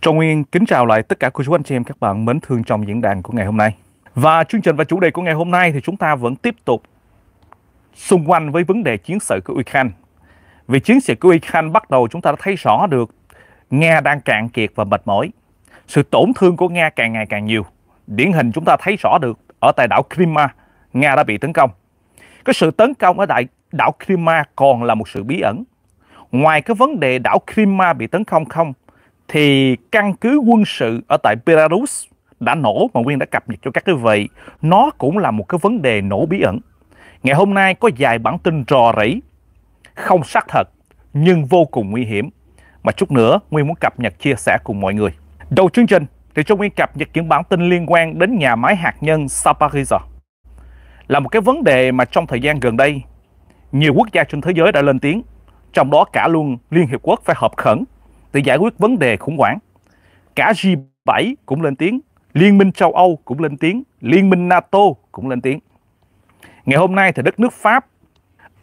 Trọng Nguyên kính chào lại tất cả cô chú anh chị em các bạn mến thương trong diễn đàn của ngày hôm nay. Và chương trình và chủ đề của ngày hôm nay thì chúng ta vẫn tiếp tục xung quanh với vấn đề chiến sự của Ukraine. Vì chiến sự của Ukraine bắt đầu chúng ta đã thấy rõ được Nga đang cạn kiệt và mệt mỏi. Sự tổn thương của Nga càng ngày càng nhiều. Điển hình chúng ta thấy rõ được ở tại đảo Crimea, Nga đã bị tấn công. Cái sự tấn công ở đại đảo Crimea còn là một sự bí ẩn. Ngoài cái vấn đề đảo Crimea bị tấn công không, thì căn cứ quân sự ở tại Belarus đã nổ mà Nguyên đã cập nhật cho các quý vị, nó cũng là một cái vấn đề nổ bí ẩn. Ngày hôm nay có vài bản tin rò rỉ, không xác thật nhưng vô cùng nguy hiểm mà chút nữa Nguyên muốn cập nhật chia sẻ cùng mọi người. Đầu chương trình thì cho Nguyên cập nhật những bản tin liên quan đến nhà máy hạt nhân Zaporizhia. Là một cái vấn đề mà trong thời gian gần đây nhiều quốc gia trên thế giới đã lên tiếng, trong đó cả luôn Liên Hiệp Quốc phải hợp khẩn để giải quyết vấn đề khủng hoảng. Cả G7 cũng lên tiếng, Liên minh châu Âu cũng lên tiếng, Liên minh NATO cũng lên tiếng. Ngày hôm nay thì đất nước Pháp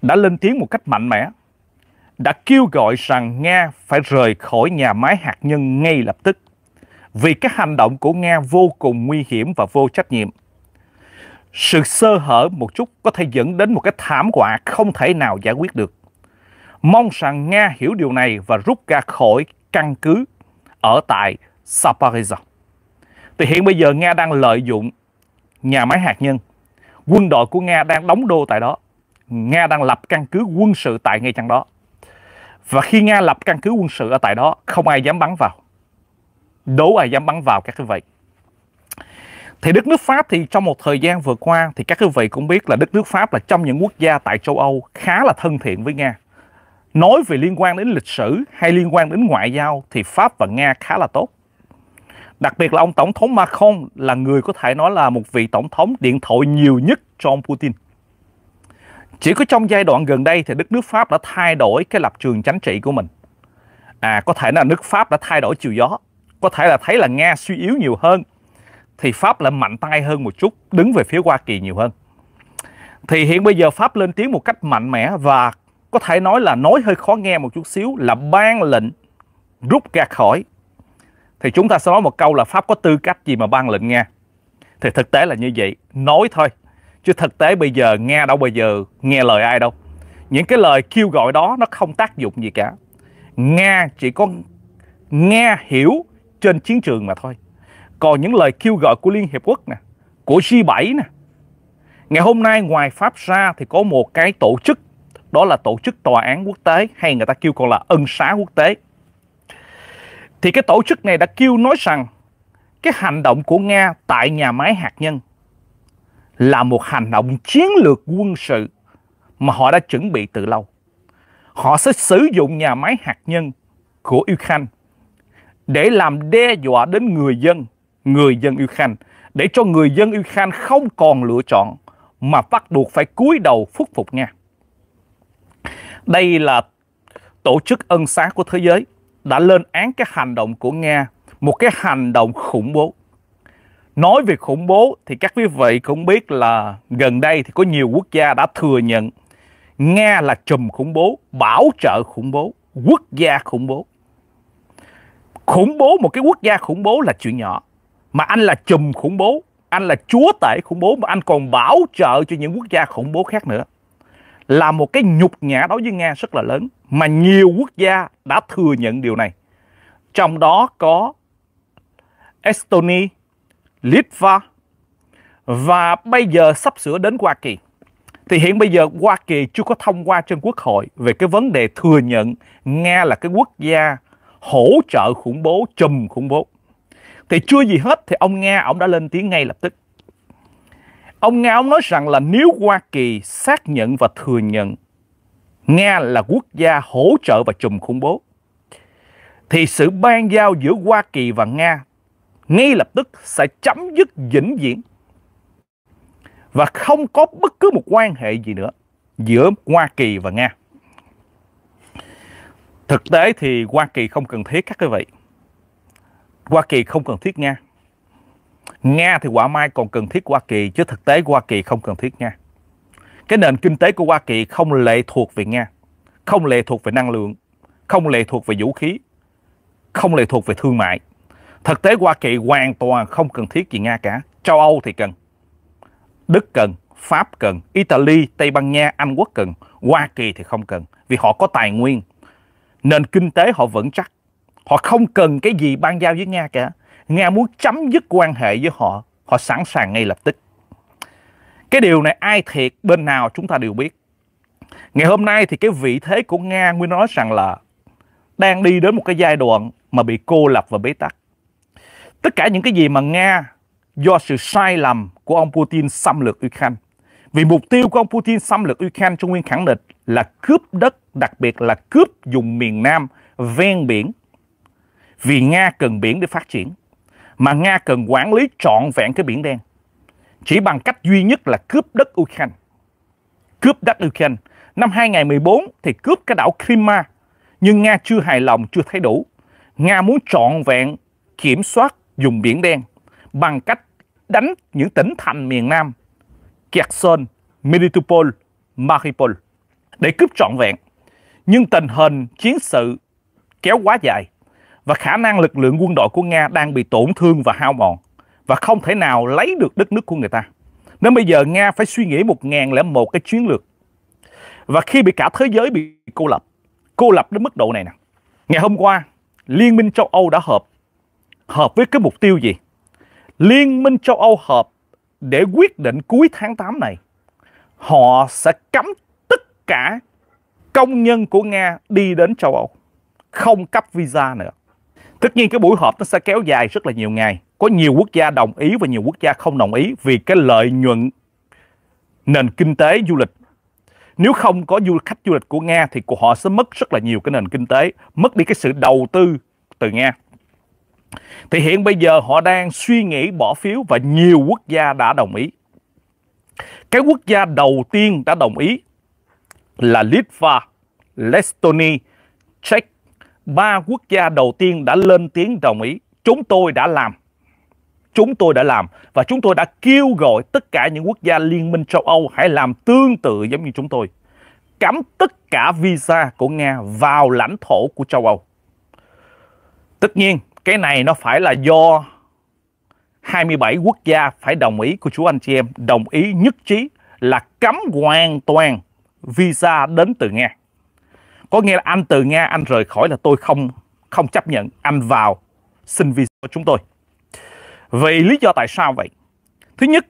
đã lên tiếng một cách mạnh mẽ, đã kêu gọi rằng Nga phải rời khỏi nhà máy hạt nhân ngay lập tức vì các hành động của Nga vô cùng nguy hiểm và vô trách nhiệm sự sơ hở một chút có thể dẫn đến một cái thảm họa không thể nào giải quyết được. Mong rằng Nga hiểu điều này và rút ra khỏi căn cứ ở tại Zaporizhia. Thì hiện bây giờ Nga đang lợi dụng nhà máy hạt nhân. Quân đội của Nga đang đóng đô tại đó. Nga đang lập căn cứ quân sự tại ngay chặng đó. Và khi Nga lập căn cứ quân sự ở tại đó, không ai dám bắn vào. Đố ai dám bắn vào các cái vậy. Thì đất nước Pháp thì trong một thời gian vừa qua thì các quý vị cũng biết là đất nước Pháp là trong những quốc gia tại châu Âu khá là thân thiện với Nga. Nói về liên quan đến lịch sử hay liên quan đến ngoại giao thì Pháp và Nga khá là tốt. Đặc biệt là ông Tổng thống Macron là người có thể nói là một vị Tổng thống điện thoại nhiều nhất cho ông Putin. Chỉ có trong giai đoạn gần đây thì đất nước Pháp đã thay đổi cái lập trường chính trị của mình. À, có thể là nước Pháp đã thay đổi chiều gió. Có thể là thấy là Nga suy yếu nhiều hơn thì Pháp lại mạnh tay hơn một chút, đứng về phía Hoa Kỳ nhiều hơn. Thì hiện bây giờ Pháp lên tiếng một cách mạnh mẽ và có thể nói là nói hơi khó nghe một chút xíu là ban lệnh rút ra khỏi. Thì chúng ta sẽ nói một câu là Pháp có tư cách gì mà ban lệnh Nga. Thì thực tế là như vậy, nói thôi. Chứ thực tế bây giờ Nga đâu bây giờ nghe lời ai đâu. Những cái lời kêu gọi đó nó không tác dụng gì cả. Nga chỉ có nghe hiểu trên chiến trường mà thôi còn những lời kêu gọi của Liên Hiệp Quốc nè, của G7 nè. Ngày hôm nay ngoài Pháp ra thì có một cái tổ chức, đó là tổ chức tòa án quốc tế hay người ta kêu còn là ân xá quốc tế. Thì cái tổ chức này đã kêu nói rằng cái hành động của Nga tại nhà máy hạt nhân là một hành động chiến lược quân sự mà họ đã chuẩn bị từ lâu. Họ sẽ sử dụng nhà máy hạt nhân của Ukraine để làm đe dọa đến người dân người dân yêu Ukraine để cho người dân yêu Ukraine không còn lựa chọn mà bắt buộc phải cúi đầu khuất phục Nga. Đây là tổ chức ân xá của thế giới đã lên án cái hành động của Nga, một cái hành động khủng bố. Nói về khủng bố thì các quý vị cũng biết là gần đây thì có nhiều quốc gia đã thừa nhận Nga là trùm khủng bố, bảo trợ khủng bố, quốc gia khủng bố. Khủng bố một cái quốc gia khủng bố là chuyện nhỏ, mà anh là chùm khủng bố anh là chúa tể khủng bố mà anh còn bảo trợ cho những quốc gia khủng bố khác nữa là một cái nhục nhã đối với nga rất là lớn mà nhiều quốc gia đã thừa nhận điều này trong đó có estonia litva và bây giờ sắp sửa đến hoa kỳ thì hiện bây giờ hoa kỳ chưa có thông qua trên quốc hội về cái vấn đề thừa nhận nga là cái quốc gia hỗ trợ khủng bố chùm khủng bố thì chưa gì hết thì ông Nga ông đã lên tiếng ngay lập tức. Ông Nga ông nói rằng là nếu Hoa Kỳ xác nhận và thừa nhận Nga là quốc gia hỗ trợ và trùm khủng bố thì sự ban giao giữa Hoa Kỳ và Nga ngay lập tức sẽ chấm dứt vĩnh viễn và không có bất cứ một quan hệ gì nữa giữa Hoa Kỳ và Nga. Thực tế thì Hoa Kỳ không cần thiết các quý vị. Hoa Kỳ không cần thiết Nga. Nga thì quả mai còn cần thiết Hoa Kỳ chứ thực tế Hoa Kỳ không cần thiết Nga. Cái nền kinh tế của Hoa Kỳ không lệ thuộc về Nga, không lệ thuộc về năng lượng, không lệ thuộc về vũ khí, không lệ thuộc về thương mại. Thực tế Hoa Kỳ hoàn toàn không cần thiết gì Nga cả. Châu Âu thì cần, Đức cần, Pháp cần, Italy, Tây Ban Nha, Anh Quốc cần, Hoa Kỳ thì không cần vì họ có tài nguyên. Nền kinh tế họ vững chắc, Họ không cần cái gì ban giao với Nga cả. Nga muốn chấm dứt quan hệ với họ, họ sẵn sàng ngay lập tức. Cái điều này ai thiệt bên nào chúng ta đều biết. Ngày hôm nay thì cái vị thế của Nga Nguyên nói rằng là đang đi đến một cái giai đoạn mà bị cô lập và bế tắc. Tất cả những cái gì mà Nga do sự sai lầm của ông Putin xâm lược Ukraine. Vì mục tiêu của ông Putin xâm lược Ukraine, Trung Nguyên khẳng định là cướp đất, đặc biệt là cướp vùng miền Nam, ven biển vì Nga cần biển để phát triển. Mà Nga cần quản lý trọn vẹn cái biển đen. Chỉ bằng cách duy nhất là cướp đất Ukraine. Cướp đất Ukraine. Năm 2014 thì cướp cái đảo Crimea. Nhưng Nga chưa hài lòng, chưa thấy đủ. Nga muốn trọn vẹn kiểm soát dùng biển đen bằng cách đánh những tỉnh thành miền Nam Kherson, Melitopol, Mariupol để cướp trọn vẹn. Nhưng tình hình chiến sự kéo quá dài và khả năng lực lượng quân đội của Nga đang bị tổn thương và hao mòn và không thể nào lấy được đất nước của người ta. Nên bây giờ Nga phải suy nghĩ một ngàn lẻ một cái chiến lược. Và khi bị cả thế giới bị cô lập, cô lập đến mức độ này nè. Ngày hôm qua, Liên minh châu Âu đã hợp. Hợp với cái mục tiêu gì? Liên minh châu Âu hợp để quyết định cuối tháng 8 này họ sẽ cấm tất cả công nhân của Nga đi đến châu Âu, không cấp visa nữa. Tất nhiên cái buổi họp nó sẽ kéo dài rất là nhiều ngày. Có nhiều quốc gia đồng ý và nhiều quốc gia không đồng ý vì cái lợi nhuận nền kinh tế du lịch. Nếu không có du khách du lịch của Nga thì của họ sẽ mất rất là nhiều cái nền kinh tế, mất đi cái sự đầu tư từ Nga. Thì hiện bây giờ họ đang suy nghĩ bỏ phiếu và nhiều quốc gia đã đồng ý. Cái quốc gia đầu tiên đã đồng ý là Litva, Estonia, Czech ba quốc gia đầu tiên đã lên tiếng đồng ý. Chúng tôi đã làm. Chúng tôi đã làm. Và chúng tôi đã kêu gọi tất cả những quốc gia liên minh châu Âu hãy làm tương tự giống như chúng tôi. Cấm tất cả visa của Nga vào lãnh thổ của châu Âu. Tất nhiên, cái này nó phải là do 27 quốc gia phải đồng ý của chú anh chị em, đồng ý nhất trí là cấm hoàn toàn visa đến từ Nga có nghĩa là anh từ Nga anh rời khỏi là tôi không không chấp nhận anh vào xin visa của chúng tôi vì lý do tại sao vậy thứ nhất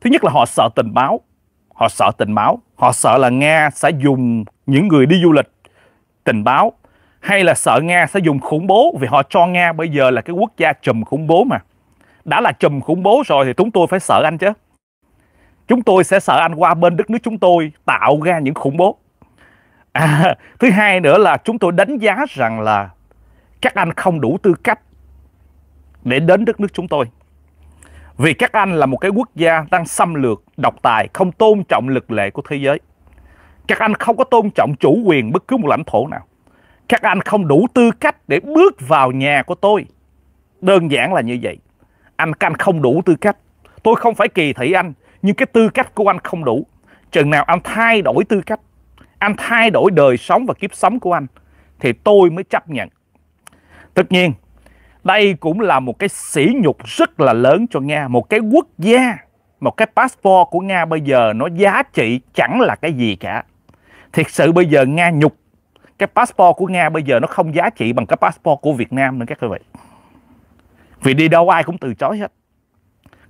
thứ nhất là họ sợ tình báo họ sợ tình báo họ sợ là Nga sẽ dùng những người đi du lịch tình báo hay là sợ Nga sẽ dùng khủng bố vì họ cho Nga bây giờ là cái quốc gia trùm khủng bố mà đã là trùm khủng bố rồi thì chúng tôi phải sợ anh chứ chúng tôi sẽ sợ anh qua bên đất nước chúng tôi tạo ra những khủng bố à, thứ hai nữa là chúng tôi đánh giá rằng là các anh không đủ tư cách để đến đất nước chúng tôi vì các anh là một cái quốc gia đang xâm lược độc tài không tôn trọng lực lệ của thế giới các anh không có tôn trọng chủ quyền bất cứ một lãnh thổ nào các anh không đủ tư cách để bước vào nhà của tôi đơn giản là như vậy anh các anh không đủ tư cách tôi không phải kỳ thị anh nhưng cái tư cách của anh không đủ chừng nào anh thay đổi tư cách anh thay đổi đời sống và kiếp sống của anh thì tôi mới chấp nhận. Tất nhiên, đây cũng là một cái sỉ nhục rất là lớn cho Nga, một cái quốc gia, một cái passport của Nga bây giờ nó giá trị chẳng là cái gì cả. Thật sự bây giờ Nga nhục cái passport của Nga bây giờ nó không giá trị bằng cái passport của Việt Nam nữa các quý vị. Vì đi đâu ai cũng từ chối hết.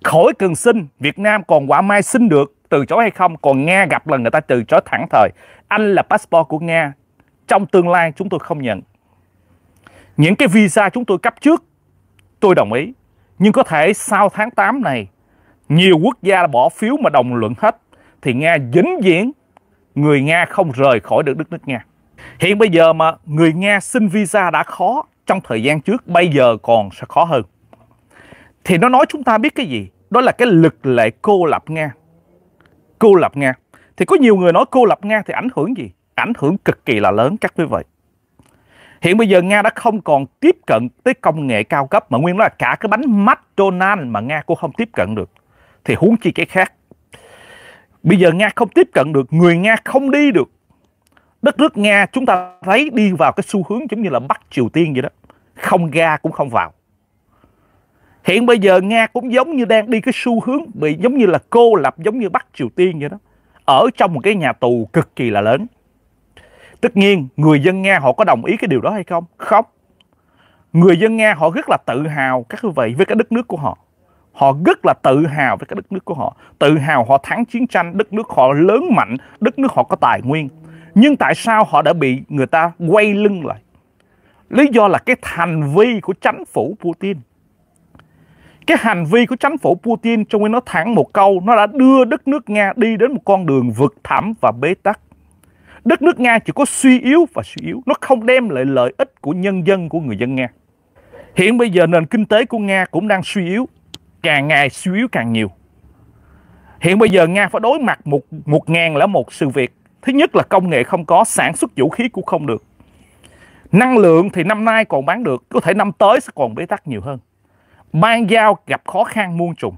Khỏi cần xin, Việt Nam còn quả mai xin được từ chối hay không còn Nga gặp lần người ta từ chối thẳng thời anh là passport của Nga trong tương lai chúng tôi không nhận những cái visa chúng tôi cấp trước tôi đồng ý nhưng có thể sau tháng 8 này nhiều quốc gia bỏ phiếu mà đồng luận hết thì Nga dính diễn người Nga không rời khỏi được đất nước Nga hiện bây giờ mà người Nga xin visa đã khó trong thời gian trước bây giờ còn sẽ khó hơn thì nó nói chúng ta biết cái gì đó là cái lực lệ cô lập Nga cô lập Nga. Thì có nhiều người nói cô lập Nga thì ảnh hưởng gì? Ảnh hưởng cực kỳ là lớn các quý vị. Hiện bây giờ Nga đã không còn tiếp cận tới công nghệ cao cấp mà nguyên đó là cả cái bánh McDonald mà Nga cũng không tiếp cận được. Thì huống chi cái khác. Bây giờ Nga không tiếp cận được, người Nga không đi được. Đất nước Nga chúng ta thấy đi vào cái xu hướng giống như là Bắc Triều Tiên vậy đó. Không ra cũng không vào. Hiện bây giờ Nga cũng giống như đang đi cái xu hướng bị giống như là cô lập giống như Bắc Triều Tiên vậy đó. Ở trong một cái nhà tù cực kỳ là lớn. Tất nhiên người dân Nga họ có đồng ý cái điều đó hay không? Không. Người dân Nga họ rất là tự hào các quý vị với cái đất nước của họ. Họ rất là tự hào với cái đất nước của họ. Tự hào họ thắng chiến tranh, đất nước họ lớn mạnh, đất nước họ có tài nguyên. Nhưng tại sao họ đã bị người ta quay lưng lại? Lý do là cái thành vi của chính phủ Putin cái hành vi của chính phủ Putin trong khi nó thẳng một câu nó đã đưa đất nước Nga đi đến một con đường vực thẳm và bế tắc đất nước Nga chỉ có suy yếu và suy yếu nó không đem lại lợi ích của nhân dân của người dân Nga hiện bây giờ nền kinh tế của Nga cũng đang suy yếu càng ngày suy yếu càng nhiều hiện bây giờ Nga phải đối mặt một một ngàn là một sự việc thứ nhất là công nghệ không có sản xuất vũ khí cũng không được năng lượng thì năm nay còn bán được có thể năm tới sẽ còn bế tắc nhiều hơn Ban giao gặp khó khăn muôn trùng.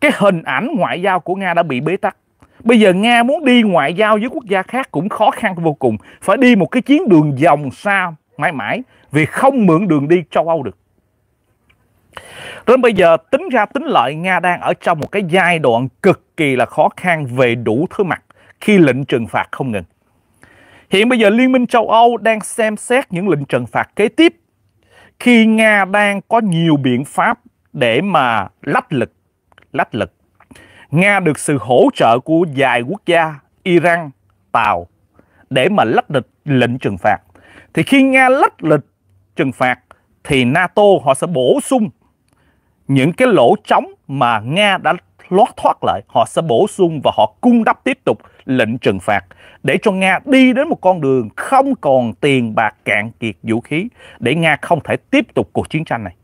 Cái hình ảnh ngoại giao của Nga đã bị bế tắc. Bây giờ Nga muốn đi ngoại giao với quốc gia khác cũng khó khăn vô cùng. Phải đi một cái chiến đường vòng xa mãi mãi vì không mượn đường đi châu Âu được. Đến bây giờ tính ra tính lợi Nga đang ở trong một cái giai đoạn cực kỳ là khó khăn về đủ thứ mặt khi lệnh trừng phạt không ngừng. Hiện bây giờ Liên minh châu Âu đang xem xét những lệnh trừng phạt kế tiếp khi Nga đang có nhiều biện pháp để mà lách lực, lách lực. Nga được sự hỗ trợ của vài quốc gia Iran, Tàu để mà lách lịch lệnh trừng phạt. Thì khi Nga lách lịch trừng phạt thì NATO họ sẽ bổ sung những cái lỗ trống mà Nga đã lót thoát lại, họ sẽ bổ sung và họ cung đắp tiếp tục lệnh trừng phạt để cho Nga đi đến một con đường không còn tiền bạc cạn kiệt vũ khí để Nga không thể tiếp tục cuộc chiến tranh này.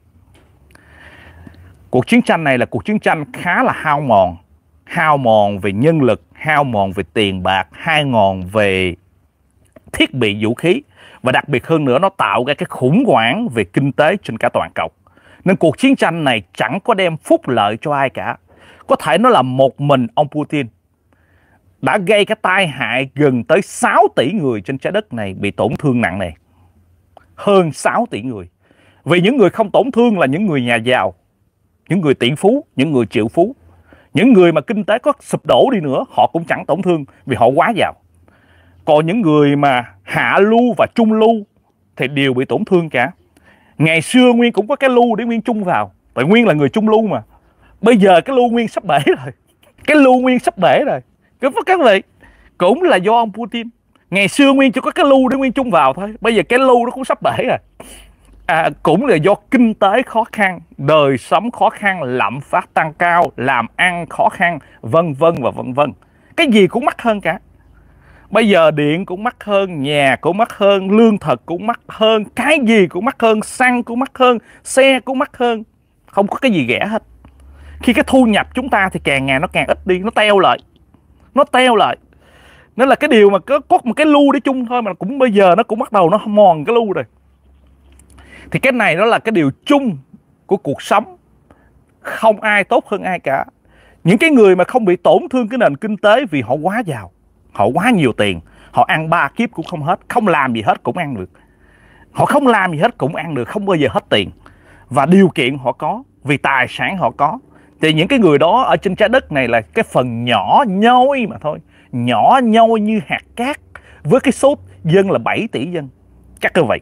Cuộc chiến tranh này là cuộc chiến tranh khá là hao mòn, hao mòn về nhân lực, hao mòn về tiền bạc, hao mòn về thiết bị vũ khí và đặc biệt hơn nữa nó tạo ra cái khủng hoảng về kinh tế trên cả toàn cầu. Nên cuộc chiến tranh này chẳng có đem phúc lợi cho ai cả có thể nó là một mình ông Putin đã gây cái tai hại gần tới 6 tỷ người trên trái đất này bị tổn thương nặng này. Hơn 6 tỷ người. Vì những người không tổn thương là những người nhà giàu, những người tiện phú, những người triệu phú. Những người mà kinh tế có sụp đổ đi nữa, họ cũng chẳng tổn thương vì họ quá giàu. Còn những người mà hạ lưu và trung lưu thì đều bị tổn thương cả. Ngày xưa Nguyên cũng có cái lưu để Nguyên trung vào. Tại Nguyên là người trung lưu mà bây giờ cái lưu nguyên sắp bể rồi cái lưu nguyên sắp bể rồi cứ các vị cũng là do ông putin ngày xưa nguyên chỉ có cái lưu để nguyên chung vào thôi bây giờ cái lưu nó cũng sắp bể rồi à, cũng là do kinh tế khó khăn đời sống khó khăn lạm phát tăng cao làm ăn khó khăn vân vân và vân vân cái gì cũng mắc hơn cả bây giờ điện cũng mắc hơn nhà cũng mắc hơn lương thực cũng mắc hơn cái gì cũng mắc hơn xăng cũng mắc hơn xe cũng mắc hơn không có cái gì rẻ hết khi cái thu nhập chúng ta thì càng ngày nó càng ít đi nó teo lại nó teo lại nên là cái điều mà có, có một cái lưu để chung thôi mà cũng bây giờ nó cũng bắt đầu nó mòn cái lưu rồi thì cái này nó là cái điều chung của cuộc sống không ai tốt hơn ai cả những cái người mà không bị tổn thương cái nền kinh tế vì họ quá giàu họ quá nhiều tiền họ ăn ba kiếp cũng không hết không làm gì hết cũng ăn được họ không làm gì hết cũng ăn được không bao giờ hết tiền và điều kiện họ có vì tài sản họ có thì những cái người đó ở trên trái đất này là cái phần nhỏ nhoi mà thôi nhỏ nhoi như hạt cát với cái số dân là 7 tỷ dân chắc như vậy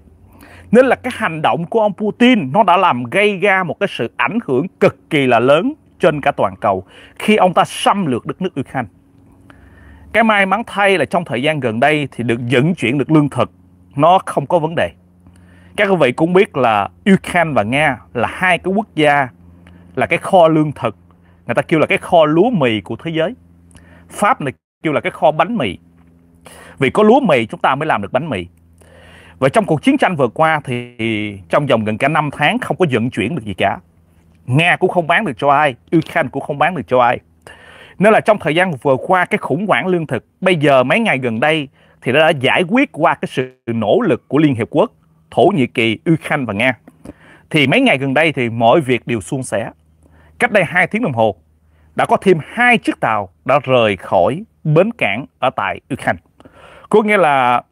nên là cái hành động của ông Putin nó đã làm gây ra một cái sự ảnh hưởng cực kỳ là lớn trên cả toàn cầu khi ông ta xâm lược đất nước Ukraine. Cái may mắn thay là trong thời gian gần đây thì được dẫn chuyển được lương thực nó không có vấn đề. Các quý vị cũng biết là Ukraine và Nga là hai cái quốc gia là cái kho lương thực người ta kêu là cái kho lúa mì của thế giới pháp này kêu là cái kho bánh mì vì có lúa mì chúng ta mới làm được bánh mì và trong cuộc chiến tranh vừa qua thì trong vòng gần cả năm tháng không có vận chuyển được gì cả nga cũng không bán được cho ai ukraine cũng không bán được cho ai nên là trong thời gian vừa qua cái khủng hoảng lương thực bây giờ mấy ngày gần đây thì đã giải quyết qua cái sự nỗ lực của Liên Hiệp Quốc, Thổ Nhĩ Kỳ, Ukraine và Nga. Thì mấy ngày gần đây thì mọi việc đều suôn sẻ. Cách đây 2 tiếng đồng hồ, đã có thêm hai chiếc tàu đã rời khỏi bến cảng ở tại Ukraine. Có nghĩa là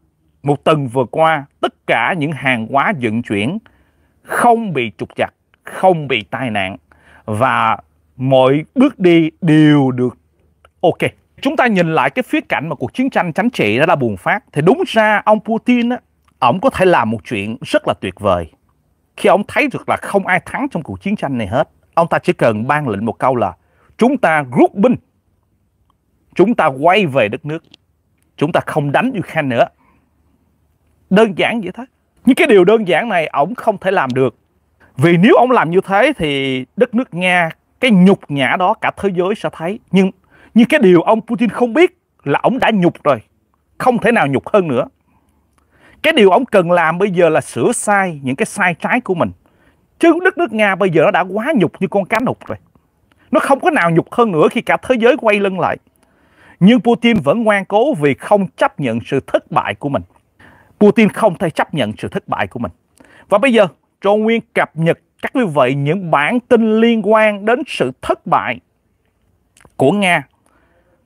một tuần vừa qua, tất cả những hàng hóa vận chuyển không bị trục chặt, không bị tai nạn và mọi bước đi đều được ok. Chúng ta nhìn lại cái phía cảnh mà cuộc chiến tranh chính trị đã đã bùng phát thì đúng ra ông Putin á, ông có thể làm một chuyện rất là tuyệt vời khi ông thấy được là không ai thắng trong cuộc chiến tranh này hết Ông ta chỉ cần ban lệnh một câu là chúng ta rút binh. Chúng ta quay về đất nước. Chúng ta không đánh Ukraine nữa. Đơn giản vậy thôi. Những cái điều đơn giản này ổng không thể làm được. Vì nếu ông làm như thế thì đất nước Nga cái nhục nhã đó cả thế giới sẽ thấy. Nhưng như cái điều ông Putin không biết là ông đã nhục rồi. Không thể nào nhục hơn nữa. Cái điều ông cần làm bây giờ là sửa sai những cái sai trái của mình. Chứ đất nước Nga bây giờ nó đã quá nhục như con cá nục rồi. Nó không có nào nhục hơn nữa khi cả thế giới quay lưng lại. Nhưng Putin vẫn ngoan cố vì không chấp nhận sự thất bại của mình. Putin không thể chấp nhận sự thất bại của mình. Và bây giờ, Trôn Nguyên cập nhật các quý vị những bản tin liên quan đến sự thất bại của Nga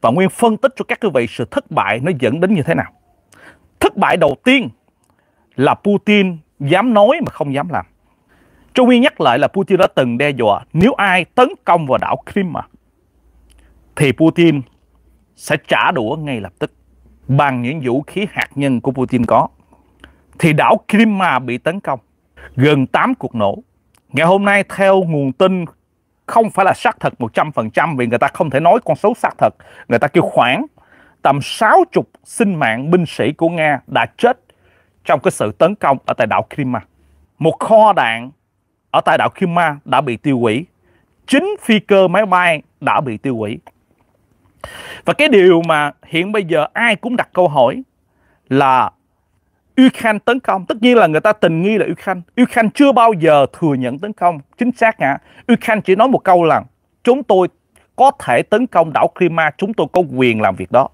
và Nguyên phân tích cho các quý vị sự thất bại nó dẫn đến như thế nào. Thất bại đầu tiên là Putin dám nói mà không dám làm. Trung yên nhắc lại là Putin đã từng đe dọa nếu ai tấn công vào đảo Crimea thì Putin sẽ trả đũa ngay lập tức bằng những vũ khí hạt nhân của Putin có. Thì đảo Crimea bị tấn công, gần 8 cuộc nổ. Ngày hôm nay theo nguồn tin không phải là xác thật 100% vì người ta không thể nói con số xác thật. Người ta kêu khoảng tầm 60 sinh mạng binh sĩ của Nga đã chết trong cái sự tấn công ở tại đảo Crimea. Một kho đạn ở tại đảo Kima đã bị tiêu hủy. Chính phi cơ máy bay đã bị tiêu hủy. Và cái điều mà hiện bây giờ ai cũng đặt câu hỏi là Ukraine tấn công. Tất nhiên là người ta tình nghi là Ukraine. Ukraine chưa bao giờ thừa nhận tấn công. Chính xác hả? Ukraine chỉ nói một câu là chúng tôi có thể tấn công đảo Crimea, chúng tôi có quyền làm việc đó.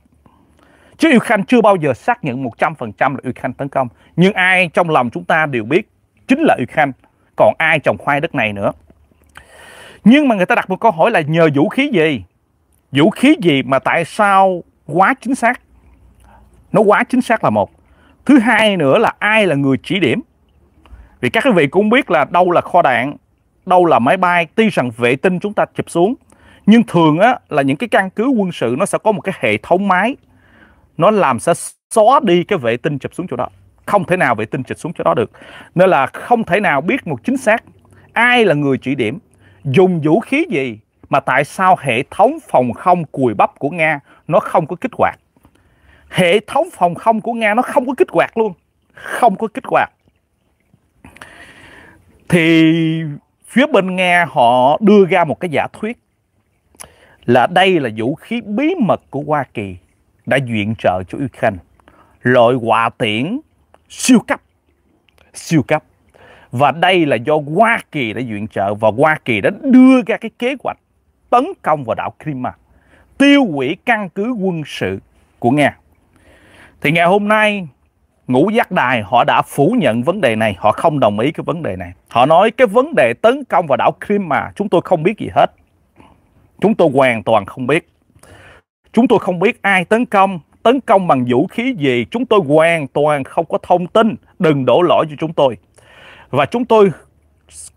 Chứ Ukraine chưa bao giờ xác nhận 100% là Ukraine tấn công. Nhưng ai trong lòng chúng ta đều biết chính là Ukraine còn ai trồng khoai đất này nữa nhưng mà người ta đặt một câu hỏi là nhờ vũ khí gì vũ khí gì mà tại sao quá chính xác nó quá chính xác là một thứ hai nữa là ai là người chỉ điểm vì các quý vị cũng biết là đâu là kho đạn đâu là máy bay tuy rằng vệ tinh chúng ta chụp xuống nhưng thường á, là những cái căn cứ quân sự nó sẽ có một cái hệ thống máy nó làm sẽ xóa đi cái vệ tinh chụp xuống chỗ đó không thể nào vệ tinh trịch xuống chỗ đó được nên là không thể nào biết một chính xác ai là người chỉ điểm dùng vũ khí gì mà tại sao hệ thống phòng không cùi bắp của Nga nó không có kích hoạt hệ thống phòng không của Nga nó không có kích hoạt luôn không có kích hoạt thì phía bên Nga họ đưa ra một cái giả thuyết là đây là vũ khí bí mật của Hoa Kỳ đã viện trợ cho Ukraine loại hỏa tiễn siêu cấp siêu cấp và đây là do Hoa Kỳ đã viện trợ và Hoa Kỳ đã đưa ra cái kế hoạch tấn công vào đảo Crimea tiêu hủy căn cứ quân sự của Nga thì ngày hôm nay ngũ giác đài họ đã phủ nhận vấn đề này họ không đồng ý cái vấn đề này họ nói cái vấn đề tấn công vào đảo Crimea chúng tôi không biết gì hết chúng tôi hoàn toàn không biết chúng tôi không biết ai tấn công tấn công bằng vũ khí gì, chúng tôi hoàn toàn không có thông tin, đừng đổ lỗi cho chúng tôi. Và chúng tôi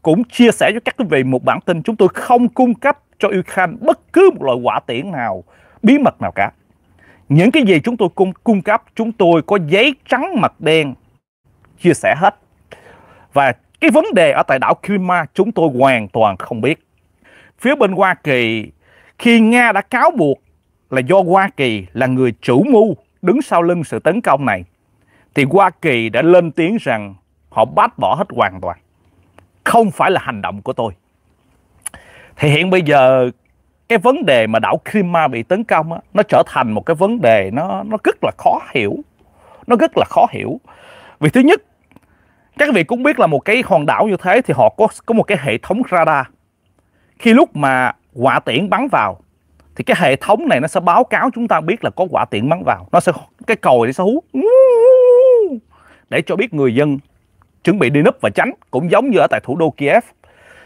cũng chia sẻ cho các quý vị một bản tin chúng tôi không cung cấp cho Ukraine bất cứ một loại quả tiễn nào, bí mật nào cả. Những cái gì chúng tôi cung, cung cấp, chúng tôi có giấy trắng mặt đen chia sẻ hết. Và cái vấn đề ở tại đảo Crimea chúng tôi hoàn toàn không biết. Phía bên Hoa Kỳ, khi Nga đã cáo buộc là do Hoa Kỳ là người chủ mưu đứng sau lưng sự tấn công này, thì Hoa Kỳ đã lên tiếng rằng họ bác bỏ hết hoàn toàn. Không phải là hành động của tôi. Thì hiện bây giờ cái vấn đề mà đảo Crimea bị tấn công á, nó trở thành một cái vấn đề nó nó rất là khó hiểu. Nó rất là khó hiểu. Vì thứ nhất, các vị cũng biết là một cái hòn đảo như thế thì họ có có một cái hệ thống radar. Khi lúc mà quả tiễn bắn vào thì cái hệ thống này nó sẽ báo cáo chúng ta biết là có quả tiễn bắn vào nó sẽ cái còi nó sẽ hú để cho biết người dân chuẩn bị đi núp và tránh cũng giống như ở tại thủ đô Kiev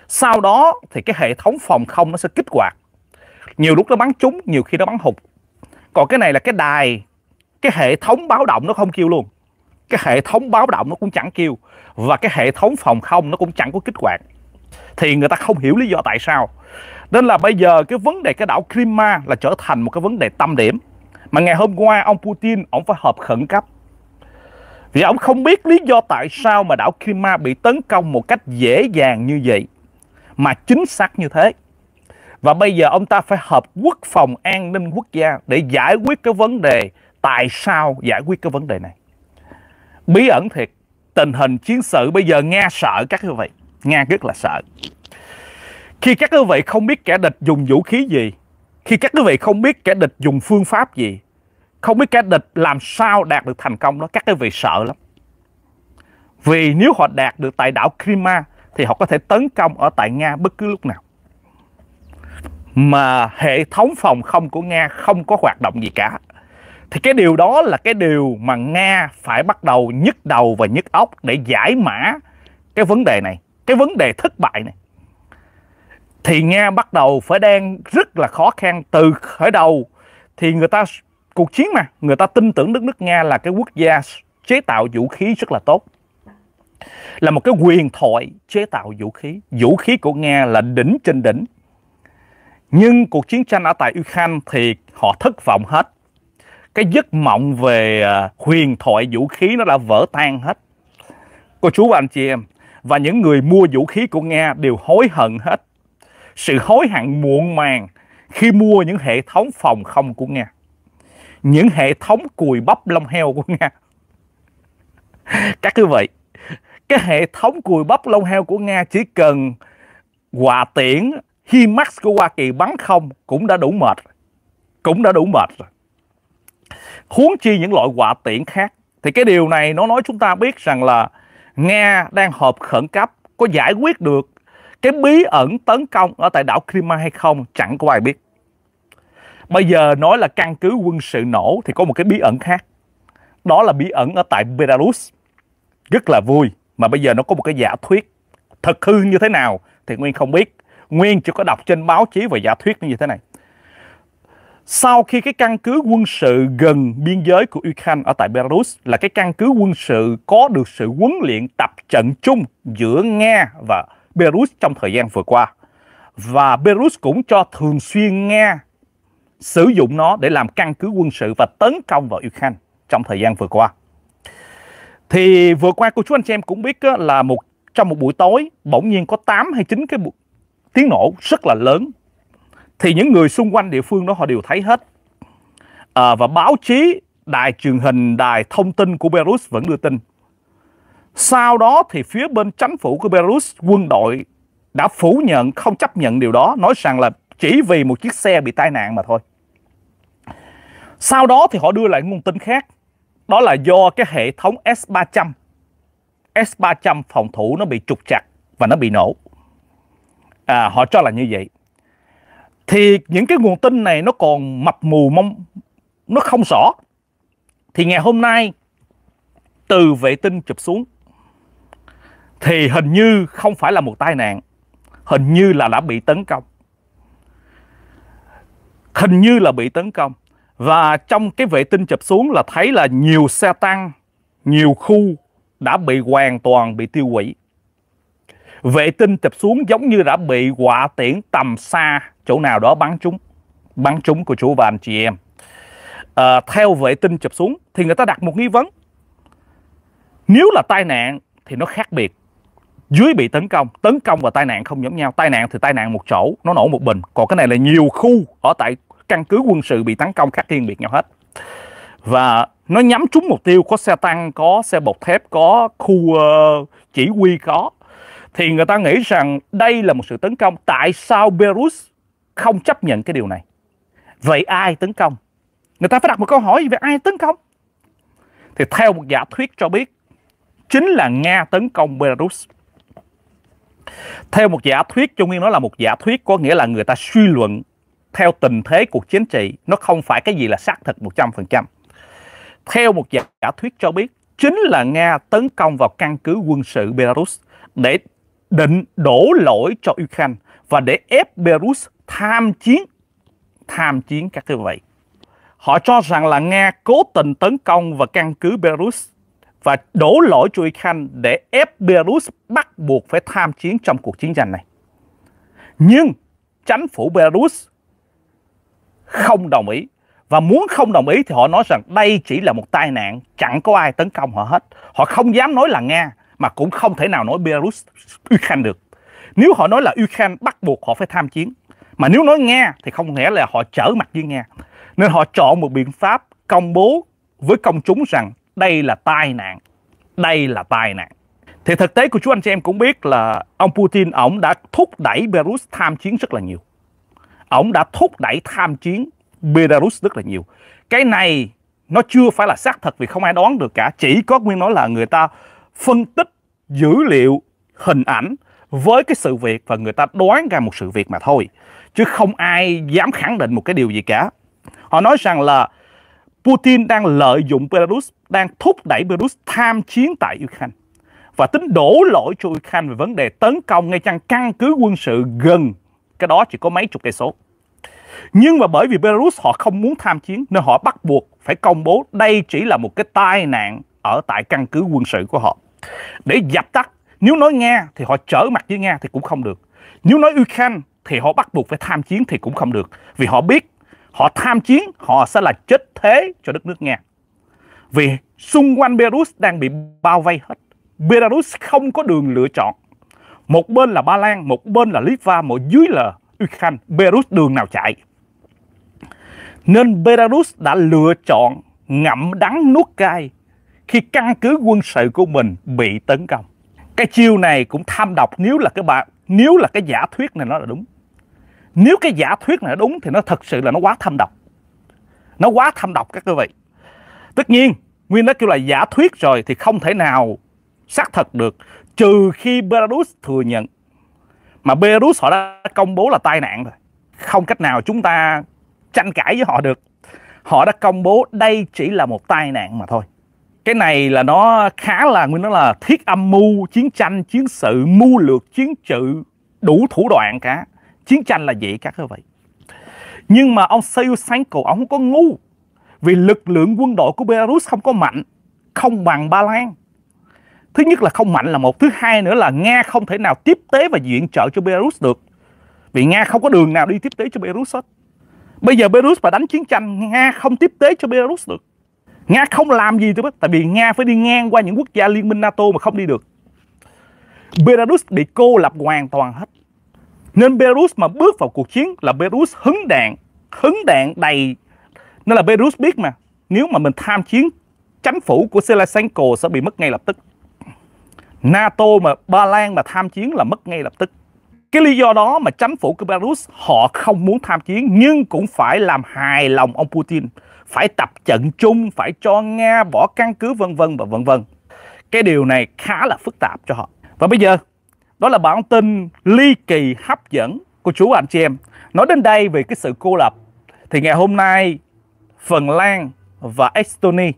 sau đó thì cái hệ thống phòng không nó sẽ kích hoạt nhiều lúc nó bắn trúng nhiều khi nó bắn hụt còn cái này là cái đài cái hệ thống báo động nó không kêu luôn cái hệ thống báo động nó cũng chẳng kêu và cái hệ thống phòng không nó cũng chẳng có kích hoạt thì người ta không hiểu lý do tại sao nên là bây giờ cái vấn đề cái đảo Crimea là trở thành một cái vấn đề tâm điểm. Mà ngày hôm qua ông Putin ông phải họp khẩn cấp. Vì ông không biết lý do tại sao mà đảo Crimea bị tấn công một cách dễ dàng như vậy. Mà chính xác như thế. Và bây giờ ông ta phải họp quốc phòng an ninh quốc gia để giải quyết cái vấn đề tại sao giải quyết cái vấn đề này. Bí ẩn thiệt, tình hình chiến sự bây giờ Nga sợ các như vậy. Nga rất là sợ. Khi các quý vị không biết kẻ địch dùng vũ khí gì, khi các quý vị không biết kẻ địch dùng phương pháp gì, không biết kẻ địch làm sao đạt được thành công đó, các quý vị sợ lắm. Vì nếu họ đạt được tại đảo Crimea thì họ có thể tấn công ở tại Nga bất cứ lúc nào. Mà hệ thống phòng không của Nga không có hoạt động gì cả. Thì cái điều đó là cái điều mà Nga phải bắt đầu nhức đầu và nhức óc để giải mã cái vấn đề này, cái vấn đề thất bại này thì Nga bắt đầu phải đang rất là khó khăn từ khởi đầu thì người ta cuộc chiến mà người ta tin tưởng đất nước Nga là cái quốc gia chế tạo vũ khí rất là tốt là một cái quyền thoại chế tạo vũ khí vũ khí của Nga là đỉnh trên đỉnh nhưng cuộc chiến tranh ở tại Ukraine thì họ thất vọng hết cái giấc mộng về à, huyền thoại vũ khí nó đã vỡ tan hết cô chú và anh chị em và những người mua vũ khí của Nga đều hối hận hết sự hối hận muộn màng khi mua những hệ thống phòng không của Nga. Những hệ thống cùi bắp lông heo của Nga. Các quý vậy, cái hệ thống cùi bắp lông heo của Nga chỉ cần quả tiễn HIMARS của Hoa Kỳ bắn không cũng đã đủ mệt. Cũng đã đủ mệt rồi. Huống chi những loại quả tiễn khác. Thì cái điều này nó nói chúng ta biết rằng là Nga đang họp khẩn cấp có giải quyết được cái bí ẩn tấn công ở tại đảo Crimea hay không chẳng có ai biết. Bây giờ nói là căn cứ quân sự nổ thì có một cái bí ẩn khác. Đó là bí ẩn ở tại Belarus. Rất là vui mà bây giờ nó có một cái giả thuyết thật hư như thế nào thì Nguyên không biết. Nguyên chỉ có đọc trên báo chí về giả thuyết như thế này. Sau khi cái căn cứ quân sự gần biên giới của Ukraine ở tại Belarus là cái căn cứ quân sự có được sự huấn luyện tập trận chung giữa Nga và Belarus trong thời gian vừa qua. Và Belarus cũng cho thường xuyên Nga sử dụng nó để làm căn cứ quân sự và tấn công vào Ukraine trong thời gian vừa qua. Thì vừa qua cô chú anh chị em cũng biết là một trong một buổi tối bỗng nhiên có 8 hay 9 cái tiếng nổ rất là lớn. Thì những người xung quanh địa phương đó họ đều thấy hết. À, và báo chí, đài truyền hình, đài thông tin của Belarus vẫn đưa tin sau đó thì phía bên chính phủ của Belarus, quân đội đã phủ nhận, không chấp nhận điều đó, nói rằng là chỉ vì một chiếc xe bị tai nạn mà thôi. Sau đó thì họ đưa lại nguồn tin khác, đó là do cái hệ thống S300, S300 phòng thủ nó bị trục chặt và nó bị nổ. À, họ cho là như vậy. Thì những cái nguồn tin này nó còn mập mù mông nó không rõ. Thì ngày hôm nay, từ vệ tinh chụp xuống, thì hình như không phải là một tai nạn hình như là đã bị tấn công hình như là bị tấn công và trong cái vệ tinh chụp xuống là thấy là nhiều xe tăng nhiều khu đã bị hoàn toàn bị tiêu hủy vệ tinh chụp xuống giống như đã bị quả tiễn tầm xa chỗ nào đó bắn trúng bắn trúng của chú và anh chị em à, theo vệ tinh chụp xuống thì người ta đặt một nghi vấn nếu là tai nạn thì nó khác biệt dưới bị tấn công tấn công và tai nạn không giống nhau tai nạn thì tai nạn một chỗ nó nổ một bình còn cái này là nhiều khu ở tại căn cứ quân sự bị tấn công khác riêng biệt nhau hết và nó nhắm trúng mục tiêu có xe tăng có xe bọc thép có khu uh, chỉ huy có thì người ta nghĩ rằng đây là một sự tấn công tại sao Belarus không chấp nhận cái điều này vậy ai tấn công người ta phải đặt một câu hỏi về ai tấn công thì theo một giả thuyết cho biết chính là Nga tấn công Belarus theo một giả thuyết, Trung Nguyên nói là một giả thuyết có nghĩa là người ta suy luận theo tình thế cuộc chiến trị, nó không phải cái gì là xác thực 100%. Theo một giả thuyết cho biết, chính là Nga tấn công vào căn cứ quân sự Belarus để định đổ lỗi cho Ukraine và để ép Belarus tham chiến, tham chiến các thứ vậy. Họ cho rằng là Nga cố tình tấn công vào căn cứ Belarus và đổ lỗi cho Khan để ép Belarus bắt buộc phải tham chiến trong cuộc chiến tranh này. Nhưng chính phủ Belarus không đồng ý và muốn không đồng ý thì họ nói rằng đây chỉ là một tai nạn, chẳng có ai tấn công họ hết. Họ không dám nói là Nga mà cũng không thể nào nói Belarus Ukraine được. Nếu họ nói là Ukraine bắt buộc họ phải tham chiến, mà nếu nói Nga thì không lẽ là họ trở mặt với Nga. Nên họ chọn một biện pháp công bố với công chúng rằng đây là tai nạn đây là tai nạn thì thực tế của chú anh chị em cũng biết là ông Putin ổng đã thúc đẩy Belarus tham chiến rất là nhiều ổng đã thúc đẩy tham chiến Belarus rất là nhiều cái này nó chưa phải là xác thật vì không ai đoán được cả chỉ có nguyên nói là người ta phân tích dữ liệu hình ảnh với cái sự việc và người ta đoán ra một sự việc mà thôi chứ không ai dám khẳng định một cái điều gì cả họ nói rằng là Putin đang lợi dụng Belarus, đang thúc đẩy Belarus tham chiến tại Ukraine và tính đổ lỗi cho Ukraine về vấn đề tấn công ngay chăng căn cứ quân sự gần cái đó chỉ có mấy chục cây số. Nhưng mà bởi vì Belarus họ không muốn tham chiến nên họ bắt buộc phải công bố đây chỉ là một cái tai nạn ở tại căn cứ quân sự của họ. Để dập tắt, nếu nói Nga thì họ trở mặt với Nga thì cũng không được. Nếu nói Ukraine thì họ bắt buộc phải tham chiến thì cũng không được. Vì họ biết họ tham chiến, họ sẽ là chết thế cho đất nước Nga. Vì xung quanh Belarus đang bị bao vây hết. Belarus không có đường lựa chọn. Một bên là Ba Lan, một bên là Litva, một dưới là Ukraine. Belarus đường nào chạy. Nên Belarus đã lựa chọn ngậm đắng nuốt cay khi căn cứ quân sự của mình bị tấn công. Cái chiêu này cũng tham độc nếu là cái bạn nếu là cái giả thuyết này nó là đúng nếu cái giả thuyết này đúng thì nó thật sự là nó quá thâm độc nó quá thâm độc các quý vị tất nhiên nguyên nó kêu là giả thuyết rồi thì không thể nào xác thật được trừ khi belarus thừa nhận mà belarus họ đã công bố là tai nạn rồi không cách nào chúng ta tranh cãi với họ được họ đã công bố đây chỉ là một tai nạn mà thôi cái này là nó khá là nguyên nó là thiết âm mưu chiến tranh chiến sự mưu lược chiến trự đủ thủ đoạn cả chiến tranh là vậy các quý vị nhưng mà ông Syusenko ông không có ngu vì lực lượng quân đội của Belarus không có mạnh không bằng Ba Lan thứ nhất là không mạnh là một thứ hai nữa là Nga không thể nào tiếp tế và viện trợ cho Belarus được vì Nga không có đường nào đi tiếp tế cho Belarus hết bây giờ Belarus mà đánh chiến tranh Nga không tiếp tế cho Belarus được Nga không làm gì được tại vì Nga phải đi ngang qua những quốc gia liên minh NATO mà không đi được Belarus bị cô lập hoàn toàn hết nên Belarus mà bước vào cuộc chiến là Belarus hứng đạn, hứng đạn đầy. Nên là Belarus biết mà, nếu mà mình tham chiến, chánh phủ của Selasenko sẽ bị mất ngay lập tức. NATO mà Ba Lan mà tham chiến là mất ngay lập tức. Cái lý do đó mà chánh phủ của Belarus họ không muốn tham chiến nhưng cũng phải làm hài lòng ông Putin, phải tập trận chung, phải cho Nga bỏ căn cứ vân vân và vân vân. Cái điều này khá là phức tạp cho họ. Và bây giờ đó là bản tin ly kỳ hấp dẫn của chú anh chị em. Nói đến đây về cái sự cô lập thì ngày hôm nay Phần Lan và Estonia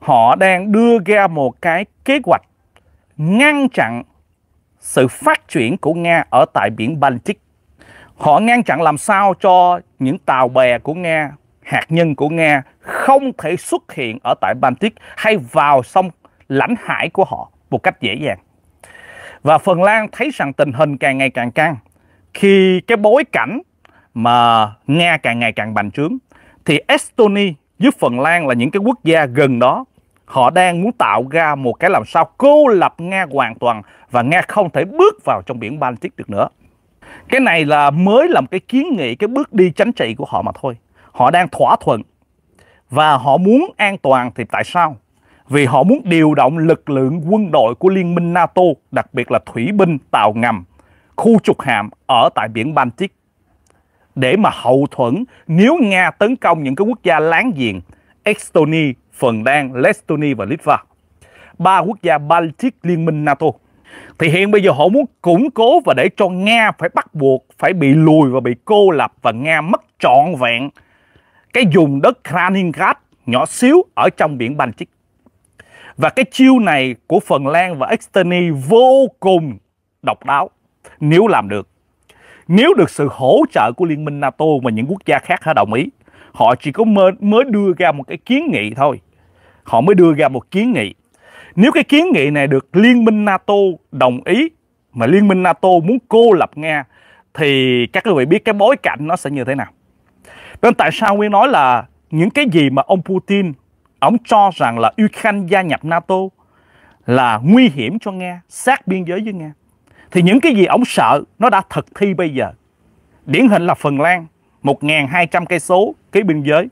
họ đang đưa ra một cái kế hoạch ngăn chặn sự phát triển của Nga ở tại biển Baltic. Họ ngăn chặn làm sao cho những tàu bè của Nga, hạt nhân của Nga không thể xuất hiện ở tại Baltic hay vào sông lãnh hải của họ một cách dễ dàng. Và Phần Lan thấy rằng tình hình càng ngày càng căng khi cái bối cảnh mà Nga càng ngày càng bành trướng thì Estonia với Phần Lan là những cái quốc gia gần đó họ đang muốn tạo ra một cái làm sao cô lập Nga hoàn toàn và Nga không thể bước vào trong biển Baltic được nữa. Cái này là mới làm cái kiến nghị cái bước đi chính trị của họ mà thôi. Họ đang thỏa thuận và họ muốn an toàn thì tại sao vì họ muốn điều động lực lượng quân đội của Liên minh NATO, đặc biệt là thủy binh, tàu ngầm, khu trục hạm ở tại biển Baltic để mà hậu thuẫn nếu Nga tấn công những cái quốc gia láng giềng Estonia, Phần Lan, Lestonia và Litva. Ba quốc gia Baltic Liên minh NATO. Thì hiện bây giờ họ muốn củng cố và để cho Nga phải bắt buộc phải bị lùi và bị cô lập và Nga mất trọn vẹn cái vùng đất Kaliningrad nhỏ xíu ở trong biển Baltic. Và cái chiêu này của Phần Lan và Externey vô cùng độc đáo nếu làm được. Nếu được sự hỗ trợ của Liên minh NATO và những quốc gia khác đã đồng ý, họ chỉ có mới đưa ra một cái kiến nghị thôi. Họ mới đưa ra một kiến nghị. Nếu cái kiến nghị này được Liên minh NATO đồng ý mà Liên minh NATO muốn cô lập Nga thì các quý vị biết cái bối cảnh nó sẽ như thế nào. Nên tại sao Nguyên nói là những cái gì mà ông Putin Ông cho rằng là Ukraine gia nhập NATO là nguy hiểm cho Nga, sát biên giới với Nga. Thì những cái gì ông sợ nó đã thực thi bây giờ. Điển hình là Phần Lan, 1.200 cây số cái biên giới.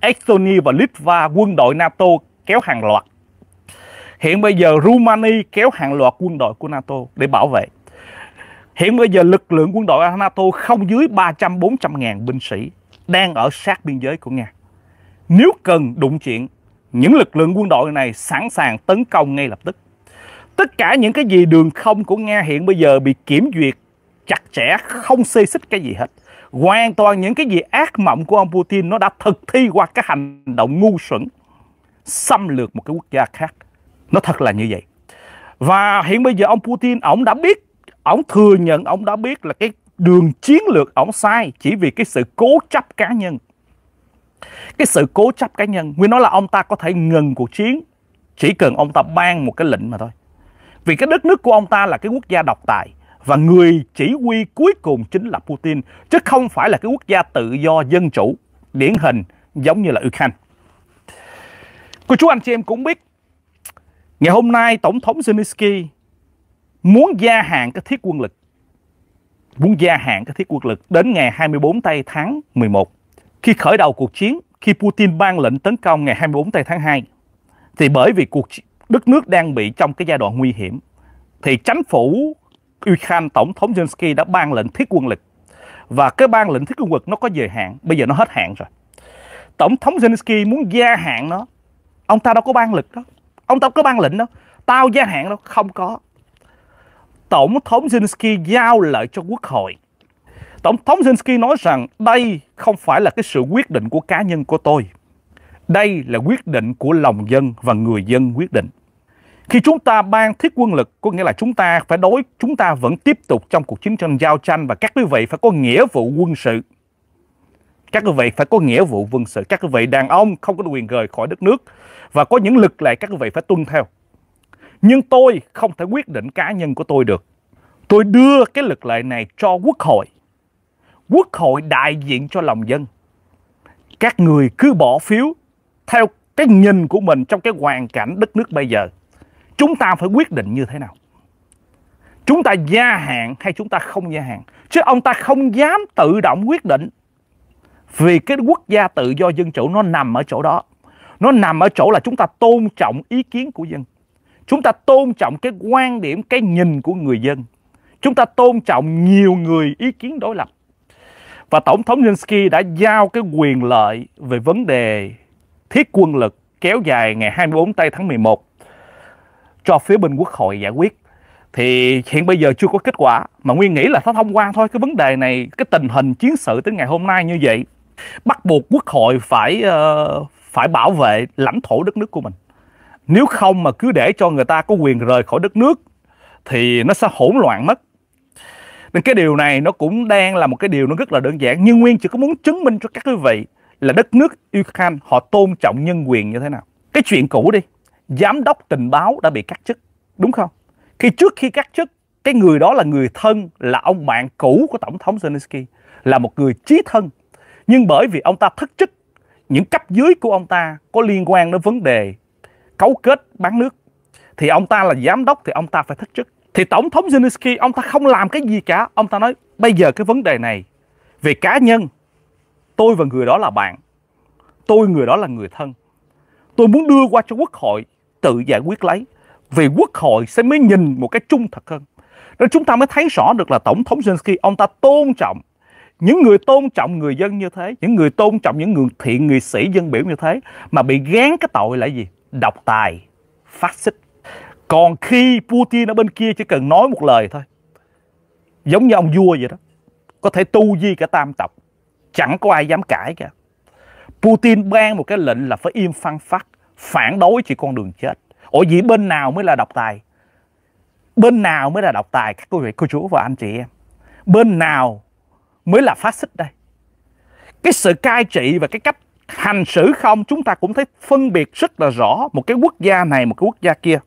Estonia và Litva quân đội NATO kéo hàng loạt. Hiện bây giờ Rumani kéo hàng loạt quân đội của NATO để bảo vệ. Hiện bây giờ lực lượng quân đội NATO không dưới 300-400 ngàn binh sĩ đang ở sát biên giới của Nga. Nếu cần đụng chuyện những lực lượng quân đội này sẵn sàng tấn công ngay lập tức. Tất cả những cái gì đường không của Nga hiện bây giờ bị kiểm duyệt chặt chẽ, không xê xích cái gì hết. Hoàn toàn những cái gì ác mộng của ông Putin nó đã thực thi qua cái hành động ngu xuẩn xâm lược một cái quốc gia khác. Nó thật là như vậy. Và hiện bây giờ ông Putin, ông đã biết, ông thừa nhận, ông đã biết là cái đường chiến lược ông sai chỉ vì cái sự cố chấp cá nhân cái sự cố chấp cá nhân, Nguyên nói là ông ta có thể ngừng cuộc chiến chỉ cần ông ta ban một cái lệnh mà thôi. Vì cái đất nước của ông ta là cái quốc gia độc tài và người chỉ huy cuối cùng chính là Putin chứ không phải là cái quốc gia tự do dân chủ điển hình giống như là Ukraine. Cô chú anh chị em cũng biết ngày hôm nay Tổng thống Zelensky muốn gia hạn cái thiết quân lực muốn gia hạn cái thiết quân lực đến ngày 24 tây tháng 11 khi khởi đầu cuộc chiến, khi Putin ban lệnh tấn công ngày 24 tháng 2, thì bởi vì cuộc đất nước đang bị trong cái giai đoạn nguy hiểm, thì chính phủ Ukraine tổng thống Zelensky đã ban lệnh thiết quân lực và cái ban lệnh thiết quân lực nó có giới hạn, bây giờ nó hết hạn rồi. Tổng thống Zelensky muốn gia hạn nó, ông ta đâu có ban lực đó, ông ta có ban lệnh đó, tao gia hạn đâu, không có. Tổng thống Zelensky giao lợi cho quốc hội Tổng thống Zelensky nói rằng đây không phải là cái sự quyết định của cá nhân của tôi. Đây là quyết định của lòng dân và người dân quyết định. Khi chúng ta ban thiết quân lực, có nghĩa là chúng ta phải đối, chúng ta vẫn tiếp tục trong cuộc chiến tranh giao tranh và các quý vị phải có nghĩa vụ quân sự. Các quý vị phải có nghĩa vụ quân sự. Các quý vị đàn ông không có quyền rời khỏi đất nước và có những lực lệ các quý vị phải tuân theo. Nhưng tôi không thể quyết định cá nhân của tôi được. Tôi đưa cái lực lệ này cho quốc hội quốc hội đại diện cho lòng dân. Các người cứ bỏ phiếu theo cái nhìn của mình trong cái hoàn cảnh đất nước bây giờ. Chúng ta phải quyết định như thế nào? Chúng ta gia hạn hay chúng ta không gia hạn? Chứ ông ta không dám tự động quyết định. Vì cái quốc gia tự do dân chủ nó nằm ở chỗ đó. Nó nằm ở chỗ là chúng ta tôn trọng ý kiến của dân. Chúng ta tôn trọng cái quan điểm, cái nhìn của người dân. Chúng ta tôn trọng nhiều người ý kiến đối lập và Tổng thống Zelensky đã giao cái quyền lợi về vấn đề thiết quân lực kéo dài ngày 24 tây tháng 11 cho phía bên quốc hội giải quyết thì hiện bây giờ chưa có kết quả mà nguyên nghĩ là nó thông qua thôi cái vấn đề này cái tình hình chiến sự tới ngày hôm nay như vậy bắt buộc quốc hội phải uh, phải bảo vệ lãnh thổ đất nước của mình nếu không mà cứ để cho người ta có quyền rời khỏi đất nước thì nó sẽ hỗn loạn mất nên cái điều này nó cũng đang là một cái điều nó rất là đơn giản nhưng nguyên chỉ có muốn chứng minh cho các quý vị là đất nước Ukraine họ tôn trọng nhân quyền như thế nào cái chuyện cũ đi giám đốc tình báo đã bị cắt chức đúng không khi trước khi cắt chức cái người đó là người thân là ông bạn cũ của tổng thống Zelensky là một người chí thân nhưng bởi vì ông ta thất chức những cấp dưới của ông ta có liên quan đến vấn đề cấu kết bán nước thì ông ta là giám đốc thì ông ta phải thất chức thì tổng thống Zelensky ông ta không làm cái gì cả ông ta nói bây giờ cái vấn đề này về cá nhân tôi và người đó là bạn tôi người đó là người thân tôi muốn đưa qua cho quốc hội tự giải quyết lấy vì quốc hội sẽ mới nhìn một cái trung thật hơn nên chúng ta mới thấy rõ được là tổng thống Zelensky ông ta tôn trọng những người tôn trọng người dân như thế những người tôn trọng những người thiện người sĩ dân biểu như thế mà bị gán cái tội là gì độc tài phát xít còn khi Putin ở bên kia chỉ cần nói một lời thôi giống như ông vua vậy đó có thể tu di cả tam tộc chẳng có ai dám cãi cả Putin ban một cái lệnh là phải im phăng phát phản đối chỉ con đường chết ủa vậy bên nào mới là độc tài bên nào mới là độc tài các cô vị cô chú và anh chị em bên nào mới là phát xích đây cái sự cai trị và cái cách hành xử không chúng ta cũng thấy phân biệt rất là rõ một cái quốc gia này một cái quốc gia kia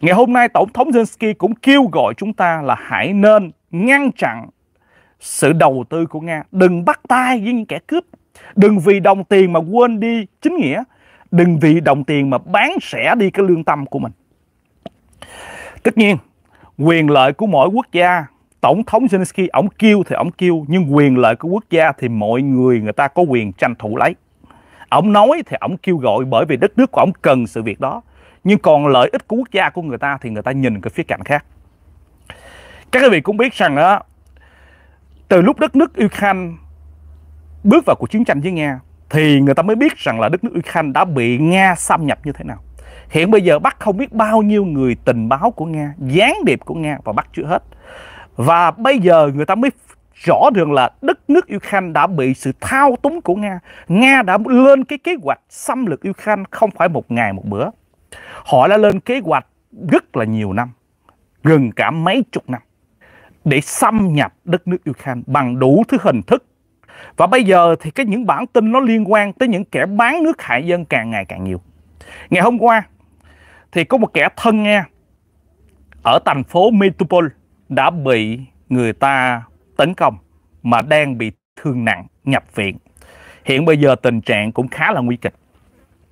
Ngày hôm nay Tổng thống Zelensky cũng kêu gọi chúng ta là hãy nên ngăn chặn sự đầu tư của Nga. Đừng bắt tay với những kẻ cướp. Đừng vì đồng tiền mà quên đi chính nghĩa. Đừng vì đồng tiền mà bán sẻ đi cái lương tâm của mình. Tất nhiên, quyền lợi của mỗi quốc gia tổng thống Zelensky ổng kêu thì ổng kêu nhưng quyền lợi của quốc gia thì mọi người người ta có quyền tranh thủ lấy ổng nói thì ổng kêu gọi bởi vì đất nước của ổng cần sự việc đó nhưng còn lợi ích của quốc gia của người ta thì người ta nhìn cái phía cạnh khác các quý vị cũng biết rằng đó từ lúc đất nước Ukraine bước vào cuộc chiến tranh với Nga thì người ta mới biết rằng là đất nước Ukraine đã bị Nga xâm nhập như thế nào. Hiện bây giờ bắt không biết bao nhiêu người tình báo của Nga, gián điệp của Nga và bắt chưa hết. Và bây giờ người ta mới rõ được là đất nước Ukraine đã bị sự thao túng của Nga. Nga đã lên cái kế hoạch xâm lược Ukraine không phải một ngày một bữa. Họ đã lên kế hoạch rất là nhiều năm, gần cả mấy chục năm để xâm nhập đất nước Ukraine bằng đủ thứ hình thức. Và bây giờ thì cái những bản tin nó liên quan tới những kẻ bán nước hại dân càng ngày càng nhiều. Ngày hôm qua thì có một kẻ thân nghe ở thành phố Metropol đã bị người ta tấn công mà đang bị thương nặng nhập viện. Hiện bây giờ tình trạng cũng khá là nguy kịch.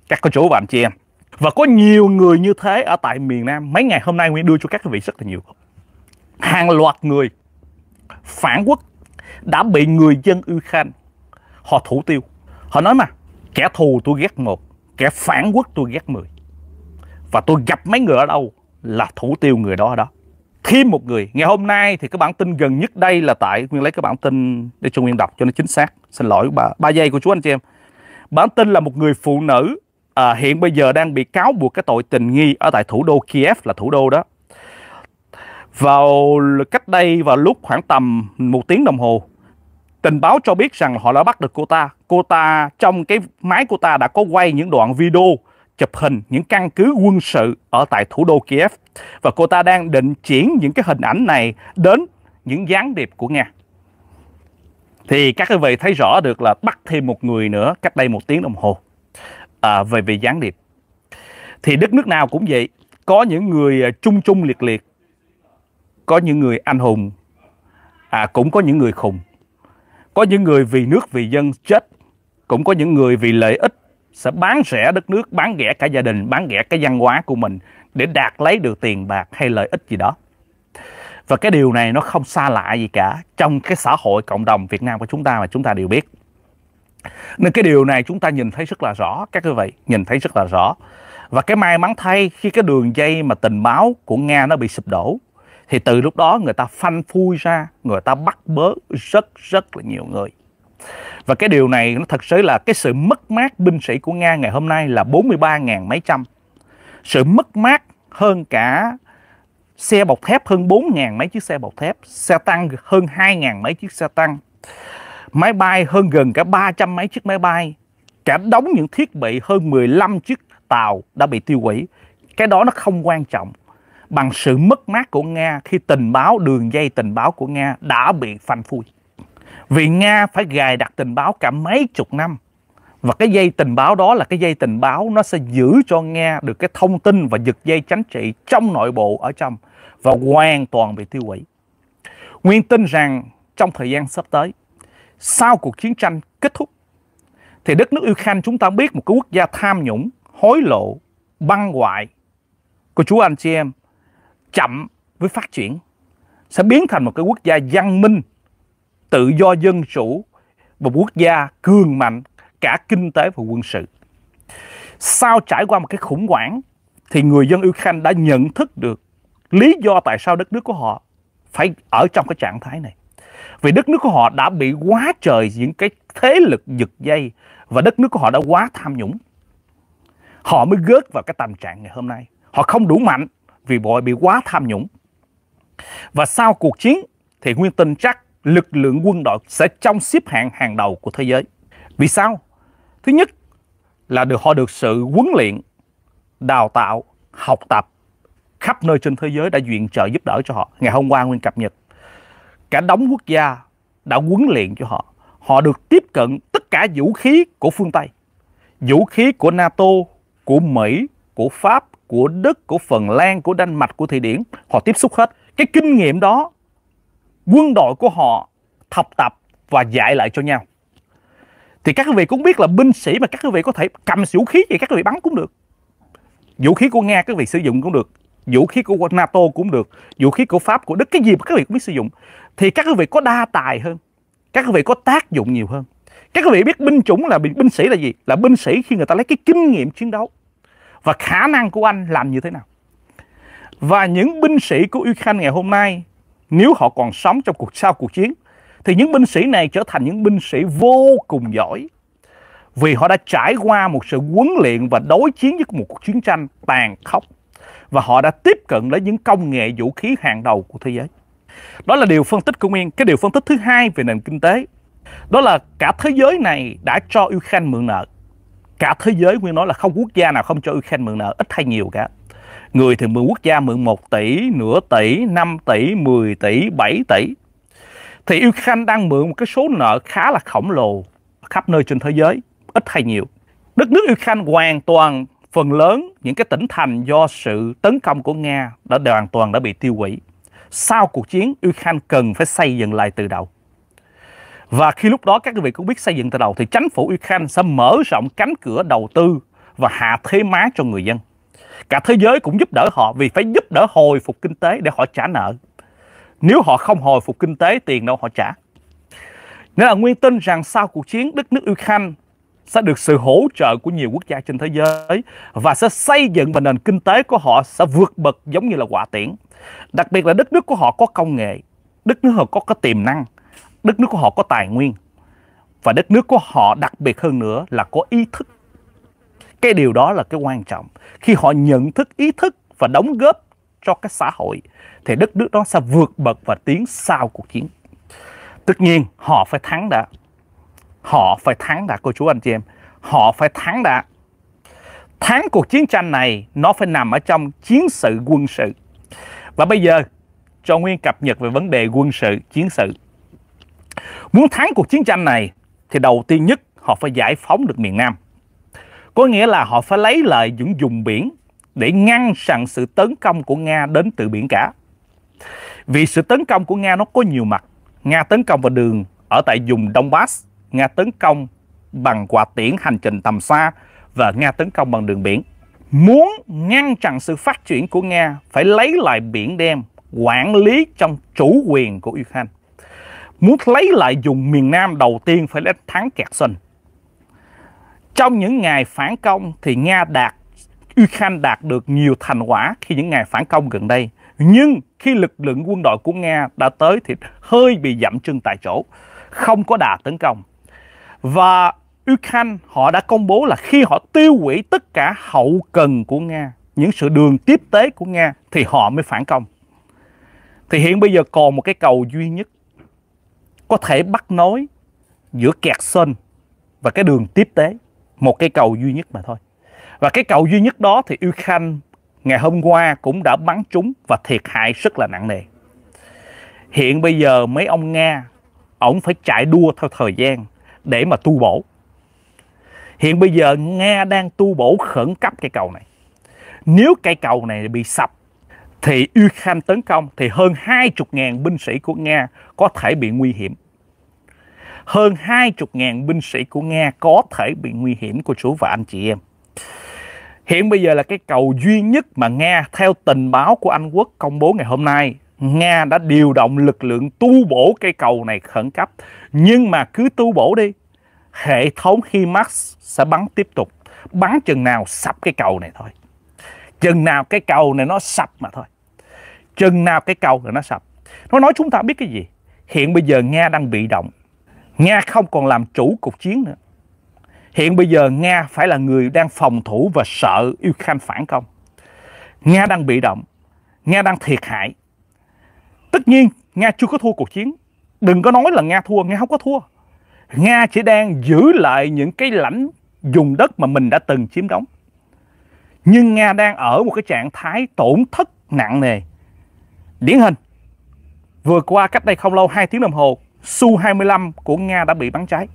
Các cô chú và anh chị em, và có nhiều người như thế ở tại miền Nam mấy ngày hôm nay Nguyên đưa cho các vị rất là nhiều hàng loạt người phản quốc đã bị người dân Ukraine họ thủ tiêu họ nói mà kẻ thù tôi ghét một kẻ phản quốc tôi ghét mười và tôi gặp mấy người ở đâu là thủ tiêu người đó ở đó thêm một người ngày hôm nay thì cái bản tin gần nhất đây là tại nguyên lấy cái bản tin để cho nguyên đọc cho nó chính xác xin lỗi ba ba giây của chú anh chị em bản tin là một người phụ nữ à, hiện bây giờ đang bị cáo buộc cái tội tình nghi ở tại thủ đô Kiev là thủ đô đó. Vào cách đây vào lúc khoảng tầm một tiếng đồng hồ, tình báo cho biết rằng họ đã bắt được cô ta. Cô ta trong cái máy của ta đã có quay những đoạn video chụp hình những căn cứ quân sự ở tại thủ đô Kiev và cô ta đang định chuyển những cái hình ảnh này đến những gián điệp của Nga. Thì các quý vị thấy rõ được là bắt thêm một người nữa cách đây một tiếng đồng hồ à, về về gián điệp thì đất nước nào cũng vậy có những người à, chung chung liệt liệt có những người anh hùng à, cũng có những người khùng có những người vì nước vì dân chết cũng có những người vì lợi ích sẽ bán rẻ đất nước bán rẻ cả gia đình bán rẻ cái văn hóa của mình để đạt lấy được tiền bạc hay lợi ích gì đó và cái điều này nó không xa lạ gì cả trong cái xã hội cộng đồng Việt Nam của chúng ta mà chúng ta đều biết nên cái điều này chúng ta nhìn thấy rất là rõ các quý vị, nhìn thấy rất là rõ. Và cái may mắn thay khi cái đường dây mà tình báo của Nga nó bị sụp đổ thì từ lúc đó người ta phanh phui ra, người ta bắt bớ rất rất là nhiều người. Và cái điều này nó thật sự là cái sự mất mát binh sĩ của Nga ngày hôm nay là 43.000 mấy trăm. Sự mất mát hơn cả xe bọc thép hơn 4.000 mấy chiếc xe bọc thép, xe tăng hơn 2.000 mấy chiếc xe tăng máy bay hơn gần cả 300 mấy chiếc máy bay, cả đóng những thiết bị hơn 15 chiếc tàu đã bị tiêu hủy. Cái đó nó không quan trọng bằng sự mất mát của Nga khi tình báo, đường dây tình báo của Nga đã bị phanh phui. Vì Nga phải gài đặt tình báo cả mấy chục năm. Và cái dây tình báo đó là cái dây tình báo nó sẽ giữ cho Nga được cái thông tin và giật dây chính trị trong nội bộ ở trong và hoàn toàn bị tiêu hủy. Nguyên tin rằng trong thời gian sắp tới, sau cuộc chiến tranh kết thúc thì đất nước Ukraine chúng ta biết một cái quốc gia tham nhũng, hối lộ, băng hoại của chú anh chị em chậm với phát triển sẽ biến thành một cái quốc gia văn minh, tự do dân chủ, và quốc gia cường mạnh cả kinh tế và quân sự. Sau trải qua một cái khủng hoảng thì người dân Ukraine đã nhận thức được lý do tại sao đất nước của họ phải ở trong cái trạng thái này. Vì đất nước của họ đã bị quá trời những cái thế lực giật dây và đất nước của họ đã quá tham nhũng. Họ mới gớt vào cái tình trạng ngày hôm nay. Họ không đủ mạnh vì bọn bị quá tham nhũng. Và sau cuộc chiến thì Nguyên tin chắc lực lượng quân đội sẽ trong xếp hạng hàng đầu của thế giới. Vì sao? Thứ nhất là được họ được sự huấn luyện, đào tạo, học tập khắp nơi trên thế giới đã viện trợ giúp đỡ cho họ. Ngày hôm qua Nguyên cập nhật cả đống quốc gia đã huấn luyện cho họ. Họ được tiếp cận tất cả vũ khí của phương Tây. Vũ khí của NATO, của Mỹ, của Pháp, của Đức, của Phần Lan, của Đan Mạch, của Thụy Điển. Họ tiếp xúc hết. Cái kinh nghiệm đó, quân đội của họ học tập và dạy lại cho nhau. Thì các quý vị cũng biết là binh sĩ mà các quý vị có thể cầm vũ khí gì các quý vị bắn cũng được. Vũ khí của Nga các vị sử dụng cũng được. Vũ khí của NATO cũng được. Vũ khí của Pháp, của Đức, cái gì mà các vị cũng biết sử dụng thì các quý vị có đa tài hơn các quý vị có tác dụng nhiều hơn các quý vị biết binh chủng là binh sĩ là gì là binh sĩ khi người ta lấy cái kinh nghiệm chiến đấu và khả năng của anh làm như thế nào và những binh sĩ của Ukraine ngày hôm nay nếu họ còn sống trong cuộc sau cuộc chiến thì những binh sĩ này trở thành những binh sĩ vô cùng giỏi vì họ đã trải qua một sự huấn luyện và đối chiến với một cuộc chiến tranh tàn khốc và họ đã tiếp cận đến những công nghệ vũ khí hàng đầu của thế giới đó là điều phân tích của Nguyên. Cái điều phân tích thứ hai về nền kinh tế đó là cả thế giới này đã cho Ukraine mượn nợ. Cả thế giới Nguyên nói là không quốc gia nào không cho Ukraine mượn nợ, ít hay nhiều cả. Người thì mượn quốc gia mượn 1 tỷ, nửa tỷ, 5 tỷ, 10 tỷ, 7 tỷ. Thì Ukraine đang mượn một cái số nợ khá là khổng lồ khắp nơi trên thế giới, ít hay nhiều. Đất nước Ukraine hoàn toàn phần lớn những cái tỉnh thành do sự tấn công của Nga đã hoàn toàn đã bị tiêu hủy sau cuộc chiến Ukraine cần phải xây dựng lại từ đầu. Và khi lúc đó các đơn vị cũng biết xây dựng từ đầu thì chính phủ Ukraine sẽ mở rộng cánh cửa đầu tư và hạ thế má cho người dân. Cả thế giới cũng giúp đỡ họ vì phải giúp đỡ hồi phục kinh tế để họ trả nợ. Nếu họ không hồi phục kinh tế, tiền đâu họ trả. Nên là Nguyên tin rằng sau cuộc chiến, đất nước Ukraine sẽ được sự hỗ trợ của nhiều quốc gia trên thế giới và sẽ xây dựng và nền kinh tế của họ sẽ vượt bậc giống như là quả tiễn. Đặc biệt là đất nước của họ có công nghệ, đất nước họ có, có tiềm năng, đất nước của họ có tài nguyên và đất nước của họ đặc biệt hơn nữa là có ý thức. Cái điều đó là cái quan trọng. Khi họ nhận thức ý thức và đóng góp cho cái xã hội thì đất nước đó sẽ vượt bậc và tiến sau cuộc chiến. Tất nhiên họ phải thắng đã. Họ phải thắng đã cô chú anh chị em. Họ phải thắng đã. Thắng cuộc chiến tranh này nó phải nằm ở trong chiến sự quân sự. Và bây giờ cho Nguyên cập nhật về vấn đề quân sự, chiến sự. Muốn thắng cuộc chiến tranh này thì đầu tiên nhất họ phải giải phóng được miền Nam. Có nghĩa là họ phải lấy lại những vùng biển để ngăn chặn sự tấn công của Nga đến từ biển cả. Vì sự tấn công của Nga nó có nhiều mặt. Nga tấn công vào đường ở tại vùng Donbass, Nga tấn công bằng quả tiễn hành trình tầm xa và Nga tấn công bằng đường biển. Muốn ngăn chặn sự phát triển của Nga phải lấy lại biển đen, quản lý trong chủ quyền của Ukraine. Muốn lấy lại vùng miền Nam đầu tiên phải đánh thắng Kherson. Trong những ngày phản công thì Nga đạt Ukraine đạt được nhiều thành quả khi những ngày phản công gần đây. Nhưng khi lực lượng quân đội của Nga đã tới thì hơi bị giảm chân tại chỗ, không có đà tấn công. Và Ukraine họ đã công bố là khi họ tiêu hủy tất cả hậu cần của Nga, những sự đường tiếp tế của Nga thì họ mới phản công. Thì hiện bây giờ còn một cái cầu duy nhất có thể bắt nối giữa kẹt sơn và cái đường tiếp tế. Một cái cầu duy nhất mà thôi. Và cái cầu duy nhất đó thì Ukraine ngày hôm qua cũng đã bắn trúng và thiệt hại rất là nặng nề. Hiện bây giờ mấy ông Nga, ổng phải chạy đua theo thời gian để mà tu bổ. Hiện bây giờ Nga đang tu bổ khẩn cấp cây cầu này. Nếu cây cầu này bị sập thì Ukraine tấn công thì hơn 20.000 binh sĩ của Nga có thể bị nguy hiểm. Hơn 20.000 binh sĩ của Nga có thể bị nguy hiểm của chú và anh chị em. Hiện bây giờ là cái cầu duy nhất mà Nga theo tình báo của Anh Quốc công bố ngày hôm nay Nga đã điều động lực lượng tu bổ cây cầu này khẩn cấp. Nhưng mà cứ tu bổ đi, hệ thống HIMARS sẽ bắn tiếp tục. Bắn chừng nào sập cây cầu này thôi. Chừng nào cái cầu này nó sập mà thôi. Chừng nào cái cầu này nó sập. Nó nói chúng ta biết cái gì? Hiện bây giờ Nga đang bị động. Nga không còn làm chủ cuộc chiến nữa. Hiện bây giờ Nga phải là người đang phòng thủ và sợ Ukraine phản công. Nga đang bị động. Nga đang thiệt hại tất nhiên nga chưa có thua cuộc chiến đừng có nói là nga thua nga không có thua nga chỉ đang giữ lại những cái lãnh dùng đất mà mình đã từng chiếm đóng nhưng nga đang ở một cái trạng thái tổn thất nặng nề điển hình vừa qua cách đây không lâu 2 tiếng đồng hồ Su-25 của Nga đã bị bắn cháy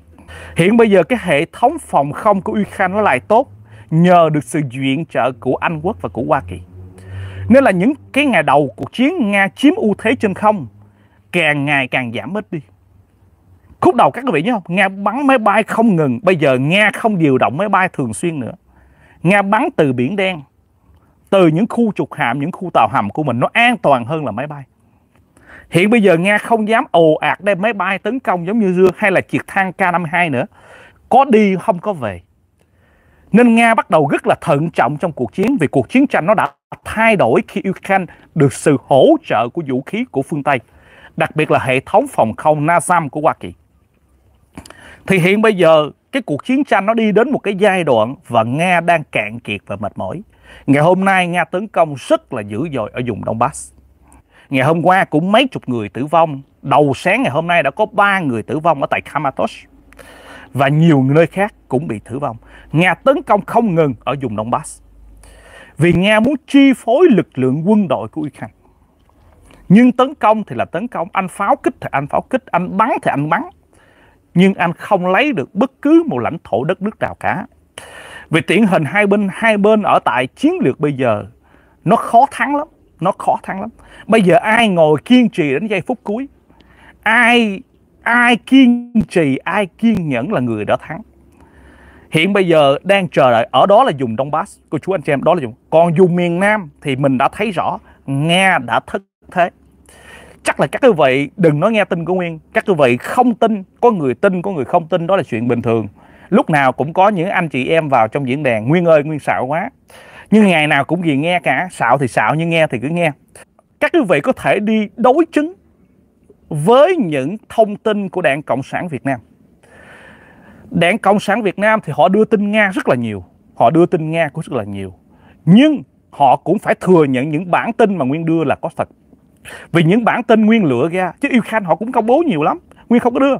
Hiện bây giờ cái hệ thống phòng không của Ukraine nó lại tốt nhờ được sự viện trợ của Anh Quốc và của Hoa Kỳ. Nên là những cái ngày đầu cuộc chiến Nga chiếm ưu thế trên không càng ngày càng giảm ít đi. Khúc đầu các quý vị nhớ không? Nga bắn máy bay không ngừng. Bây giờ Nga không điều động máy bay thường xuyên nữa. Nga bắn từ Biển Đen, từ những khu trục hạm, những khu tàu hầm của mình nó an toàn hơn là máy bay. Hiện bây giờ Nga không dám ồ ạt đem máy bay tấn công giống như Dương hay là triệt thang K-52 nữa. Có đi không có về. Nên Nga bắt đầu rất là thận trọng trong cuộc chiến vì cuộc chiến tranh nó đã thay đổi khi Ukraine được sự hỗ trợ của vũ khí của phương Tây, đặc biệt là hệ thống phòng không NASAM của Hoa Kỳ. Thì hiện bây giờ cái cuộc chiến tranh nó đi đến một cái giai đoạn và Nga đang cạn kiệt và mệt mỏi. Ngày hôm nay Nga tấn công rất là dữ dội ở vùng Donbass. Ngày hôm qua cũng mấy chục người tử vong. Đầu sáng ngày hôm nay đã có ba người tử vong ở tại Kramatorsk và nhiều nơi khác cũng bị thử vong. Nga tấn công không ngừng ở vùng Donbass vì Nga muốn chi phối lực lượng quân đội của Ukraine. Nhưng tấn công thì là tấn công, anh pháo kích thì anh pháo kích, anh bắn thì anh bắn. Nhưng anh không lấy được bất cứ một lãnh thổ đất nước nào cả. Vì tiện hình hai bên hai bên ở tại chiến lược bây giờ nó khó thắng lắm, nó khó thắng lắm. Bây giờ ai ngồi kiên trì đến giây phút cuối, ai ai kiên trì ai kiên nhẫn là người đã thắng hiện bây giờ đang chờ đợi ở đó là dùng Donbass cô chú anh chị em đó là dùng còn dùng miền Nam thì mình đã thấy rõ Nga đã thất thế chắc là các quý vị đừng nói nghe tin của Nguyên các quý vị không tin có người tin có người không tin đó là chuyện bình thường lúc nào cũng có những anh chị em vào trong diễn đàn Nguyên ơi Nguyên xạo quá nhưng ngày nào cũng gì nghe cả xạo thì xạo nhưng nghe thì cứ nghe các quý vị có thể đi đối chứng với những thông tin của Đảng Cộng sản Việt Nam. Đảng Cộng sản Việt Nam thì họ đưa tin Nga rất là nhiều, họ đưa tin Nga cũng rất là nhiều. Nhưng họ cũng phải thừa nhận những bản tin mà Nguyên đưa là có thật. Vì những bản tin Nguyên lựa ra, chứ yêu Ukraine họ cũng công bố nhiều lắm, Nguyên không có đưa.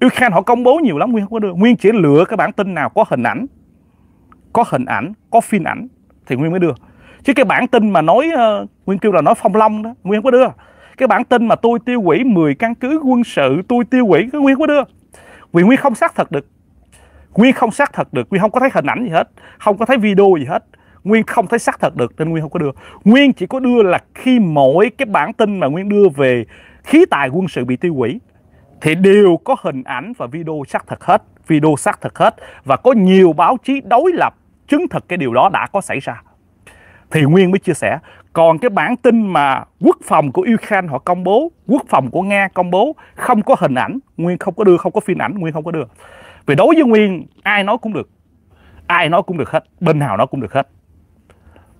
yêu Ukraine họ công bố nhiều lắm, Nguyên không có đưa. Nguyên chỉ lựa cái bản tin nào có hình ảnh, có hình ảnh, có phim ảnh thì Nguyên mới đưa. Chứ cái bản tin mà nói, ờ, Nguyên kêu là nói phong long đó, Nguyên không có đưa cái bản tin mà tôi tiêu hủy 10 căn cứ quân sự tôi tiêu hủy cái nguyên quá đưa nguyên nguyên không xác thật được nguyên không xác thật được nguyên không có thấy hình ảnh gì hết không có thấy video gì hết nguyên không thấy xác thật được nên nguyên không có đưa nguyên chỉ có đưa là khi mỗi cái bản tin mà nguyên đưa về khí tài quân sự bị tiêu hủy thì đều có hình ảnh và video xác thật hết video xác thật hết và có nhiều báo chí đối lập chứng thực cái điều đó đã có xảy ra thì Nguyên mới chia sẻ. Còn cái bản tin mà quốc phòng của Ukraine họ công bố, quốc phòng của Nga công bố không có hình ảnh, Nguyên không có đưa, không có phim ảnh, Nguyên không có đưa. Vì đối với Nguyên ai nói cũng được. Ai nói cũng được hết, bên nào nói cũng được hết.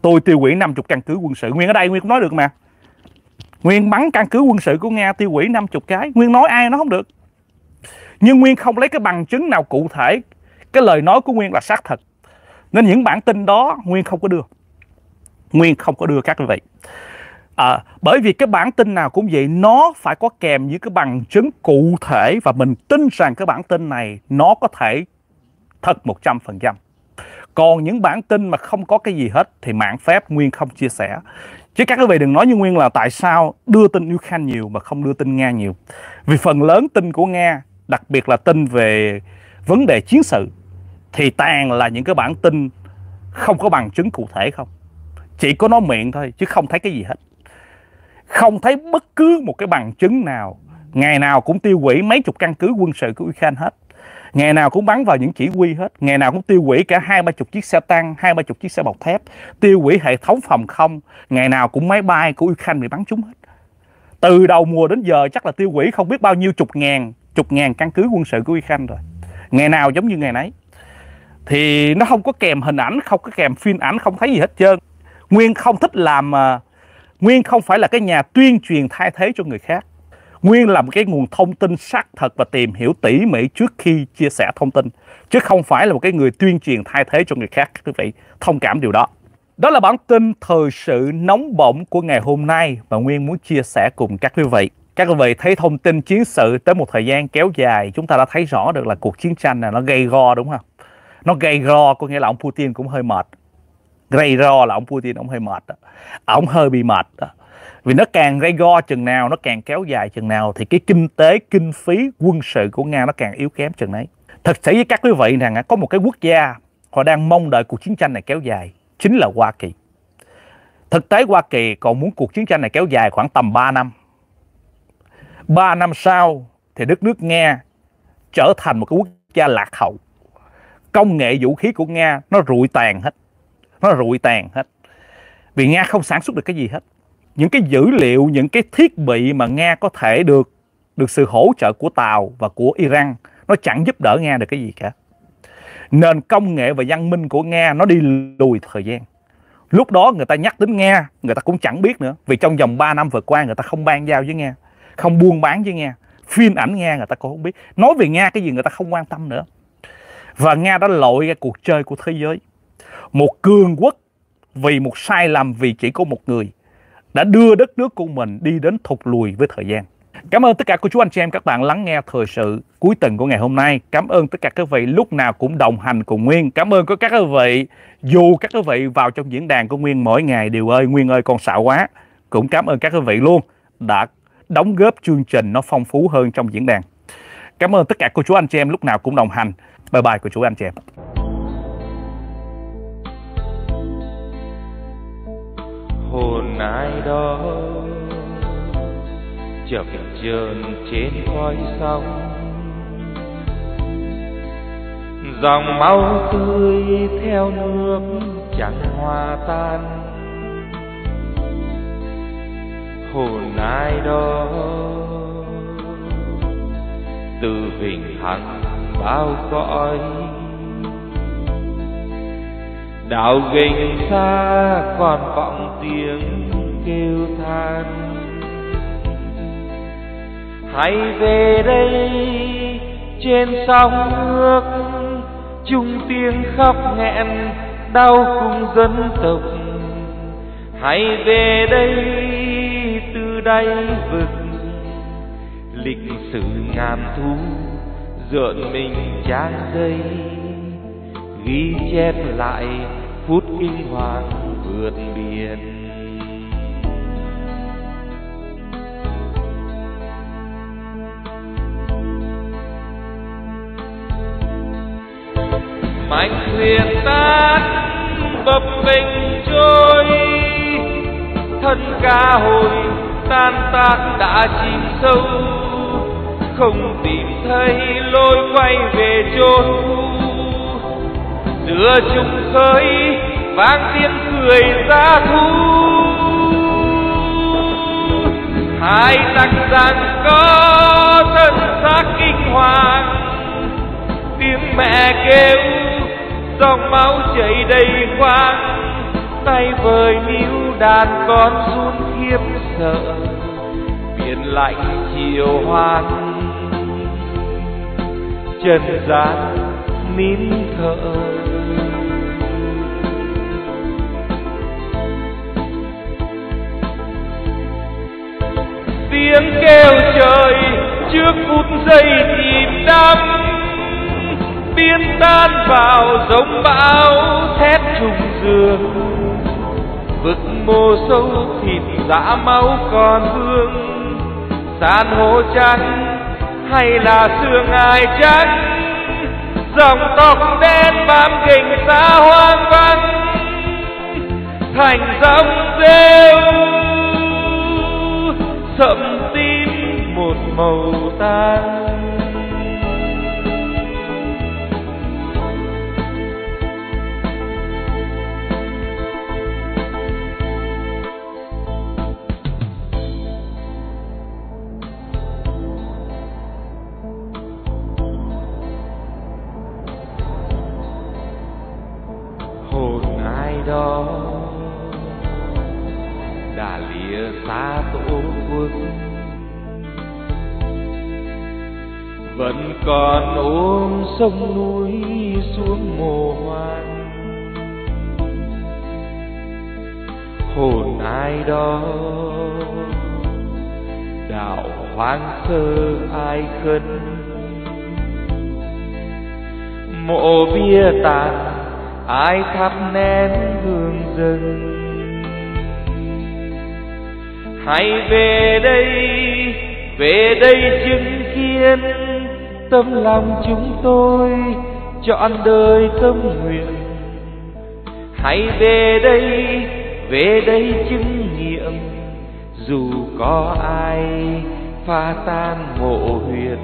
Tôi tiêu hủy 50 căn cứ quân sự, Nguyên ở đây Nguyên cũng nói được mà. Nguyên bắn căn cứ quân sự của Nga tiêu hủy 50 cái, Nguyên nói ai nó không được. Nhưng Nguyên không lấy cái bằng chứng nào cụ thể, cái lời nói của Nguyên là xác thật. Nên những bản tin đó Nguyên không có đưa. Nguyên không có đưa các quý vị. À, bởi vì cái bản tin nào cũng vậy nó phải có kèm những cái bằng chứng cụ thể và mình tin rằng cái bản tin này nó có thể thật 100%. Còn những bản tin mà không có cái gì hết thì mạng phép Nguyên không chia sẻ. Chứ các quý vị đừng nói như Nguyên là tại sao đưa tin Ukraine nhiều mà không đưa tin Nga nhiều. Vì phần lớn tin của Nga, đặc biệt là tin về vấn đề chiến sự, thì toàn là những cái bản tin không có bằng chứng cụ thể không chỉ có nói miệng thôi chứ không thấy cái gì hết không thấy bất cứ một cái bằng chứng nào ngày nào cũng tiêu hủy mấy chục căn cứ quân sự của Ukraine hết ngày nào cũng bắn vào những chỉ huy hết ngày nào cũng tiêu hủy cả hai ba chục chiếc xe tăng hai ba chục chiếc xe bọc thép tiêu hủy hệ thống phòng không ngày nào cũng máy bay của Ukraine bị bắn trúng hết từ đầu mùa đến giờ chắc là tiêu hủy không biết bao nhiêu chục ngàn chục ngàn căn cứ quân sự của Ukraine rồi ngày nào giống như ngày nấy thì nó không có kèm hình ảnh không có kèm phim ảnh không thấy gì hết trơn nguyên không thích làm ờ, nguyên không phải là cái nhà tuyên truyền thay thế cho người khác nguyên là một cái nguồn thông tin xác thật và tìm hiểu tỉ mỉ trước khi chia sẻ thông tin chứ không phải là một cái người tuyên truyền thay thế cho người khác các quý vị thông cảm điều đó đó là bản tin thời sự nóng bỏng của ngày hôm nay mà nguyên muốn chia sẻ cùng các quý vị các quý vị thấy thông tin chiến sự tới một thời gian kéo dài chúng ta đã thấy rõ được là cuộc chiến tranh này nó gây go đúng không nó gây go có nghĩa là ông putin cũng hơi mệt gây ro là ông Putin ông hơi mệt đó. À, ông hơi bị mệt đó. vì nó càng gây go chừng nào nó càng kéo dài chừng nào thì cái kinh tế kinh phí quân sự của nga nó càng yếu kém chừng đấy thật sự với các quý vị rằng có một cái quốc gia họ đang mong đợi cuộc chiến tranh này kéo dài chính là hoa kỳ thực tế hoa kỳ còn muốn cuộc chiến tranh này kéo dài khoảng tầm 3 năm 3 năm sau thì đất nước nga trở thành một cái quốc gia lạc hậu công nghệ vũ khí của nga nó rụi tàn hết nó rụi tàn hết vì nga không sản xuất được cái gì hết những cái dữ liệu những cái thiết bị mà nga có thể được được sự hỗ trợ của tàu và của iran nó chẳng giúp đỡ nga được cái gì cả nền công nghệ và văn minh của nga nó đi lùi thời gian lúc đó người ta nhắc đến nga người ta cũng chẳng biết nữa vì trong vòng 3 năm vừa qua người ta không ban giao với nga không buôn bán với nga phim ảnh nga người ta cũng không biết nói về nga cái gì người ta không quan tâm nữa và nga đã lội ra cuộc chơi của thế giới một cường quốc vì một sai lầm vì chỉ có một người đã đưa đất nước của mình đi đến thụt lùi với thời gian. Cảm ơn tất cả cô chú anh chị em các bạn lắng nghe thời sự cuối tuần của ngày hôm nay. Cảm ơn tất cả các vị lúc nào cũng đồng hành cùng Nguyên. Cảm ơn các các vị dù các các vị vào trong diễn đàn của Nguyên mỗi ngày đều ơi Nguyên ơi con xạo quá. Cũng cảm ơn các các vị luôn đã đóng góp chương trình nó phong phú hơn trong diễn đàn. Cảm ơn tất cả cô chú anh chị em lúc nào cũng đồng hành. Bye bye cô chú anh chị em. hồn ai đó chập chờn trên khói sông dòng máu tươi theo nước chẳng hòa tan hồn ai đó từ vĩnh hằng bao cõi đảo gành xa còn vọng tiếng kêu than hãy về đây trên sóng nước chung tiếng khóc nghẹn đau cùng dân tộc hãy về đây từ đây vực lịch sử ngàn thu dượn mình trang dây ghi chép lại phút kinh hoàng vượt biển mạnh thuyền tan bập bềnh trôi thân cá hồi tan tác đã chìm sâu không tìm thấy lối quay về chốn giữa chung khơi vang tiếng cười ra thu hai tăng rằng có thân xác kinh hoàng tiếng mẹ kêu dòng máu chảy đầy khoang tay vời níu đàn con run khiếp sợ biển lạnh chiều hoang trần gian nín thở tiếng kêu trời trước phút giây tìm đắm biến tan vào giống bão thét trùng dương vực mồ sâu thịt dã máu còn hương san hô trắng hay là xương ai trắng dòng tóc đen bám kình xa hoang vắng thành dòng rêu thẫm tím một màu tan sông núi xuống mồ hoang hồn ai đó đạo hoang sơ ai khấn mộ bia tàn ai thắp nén hương rừng hãy về đây về đây chứng kiến tâm lòng chúng tôi chọn đời tâm nguyện hãy về đây về đây chứng nghiệm dù có ai pha tan mộ huyệt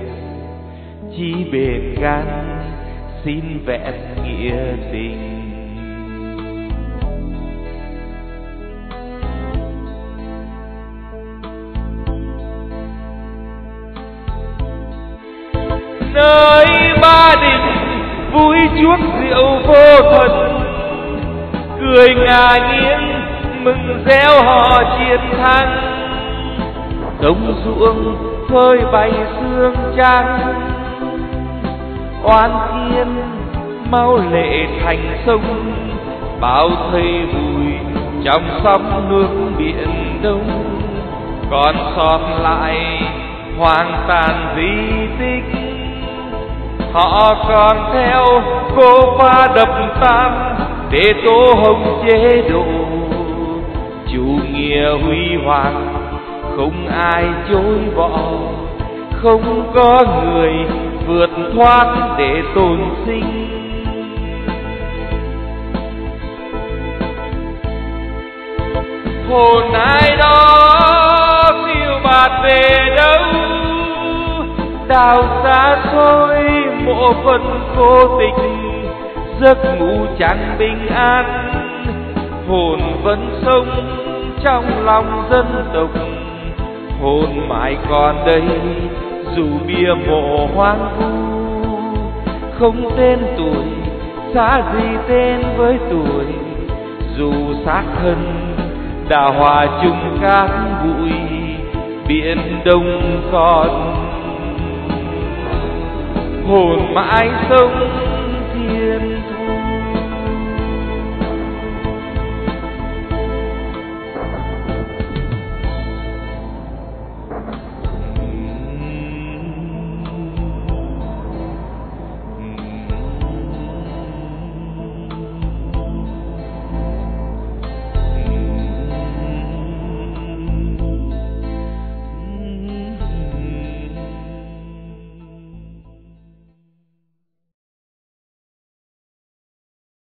chỉ bền gan xin vẹn nghĩa tình nơi ba đình vui chuốc rượu vô thần cười ngà nghiêng mừng reo họ chiến thắng đồng ruộng phơi bày xương trắng oan thiên mau lệ thành sông bao thây bụi trong sóng nước biển đông còn sót lại hoàn tàn di tích họ càng theo cô pha đập tan để tố hồng chế độ chủ nghĩa huy hoàng không ai chối bỏ không có người vượt thoát để tồn sinh hồn ai đó siêu bạt về đâu đào xa xôi mộ phần cô tình giấc ngủ chẳng bình an hồn vẫn sống trong lòng dân tộc hồn mãi còn đây dù bia mộ hoang vu không tên tuổi xa gì tên với tuổi dù xác thân đã hòa chung cát bụi biển đông còn hồn mãi sống thiên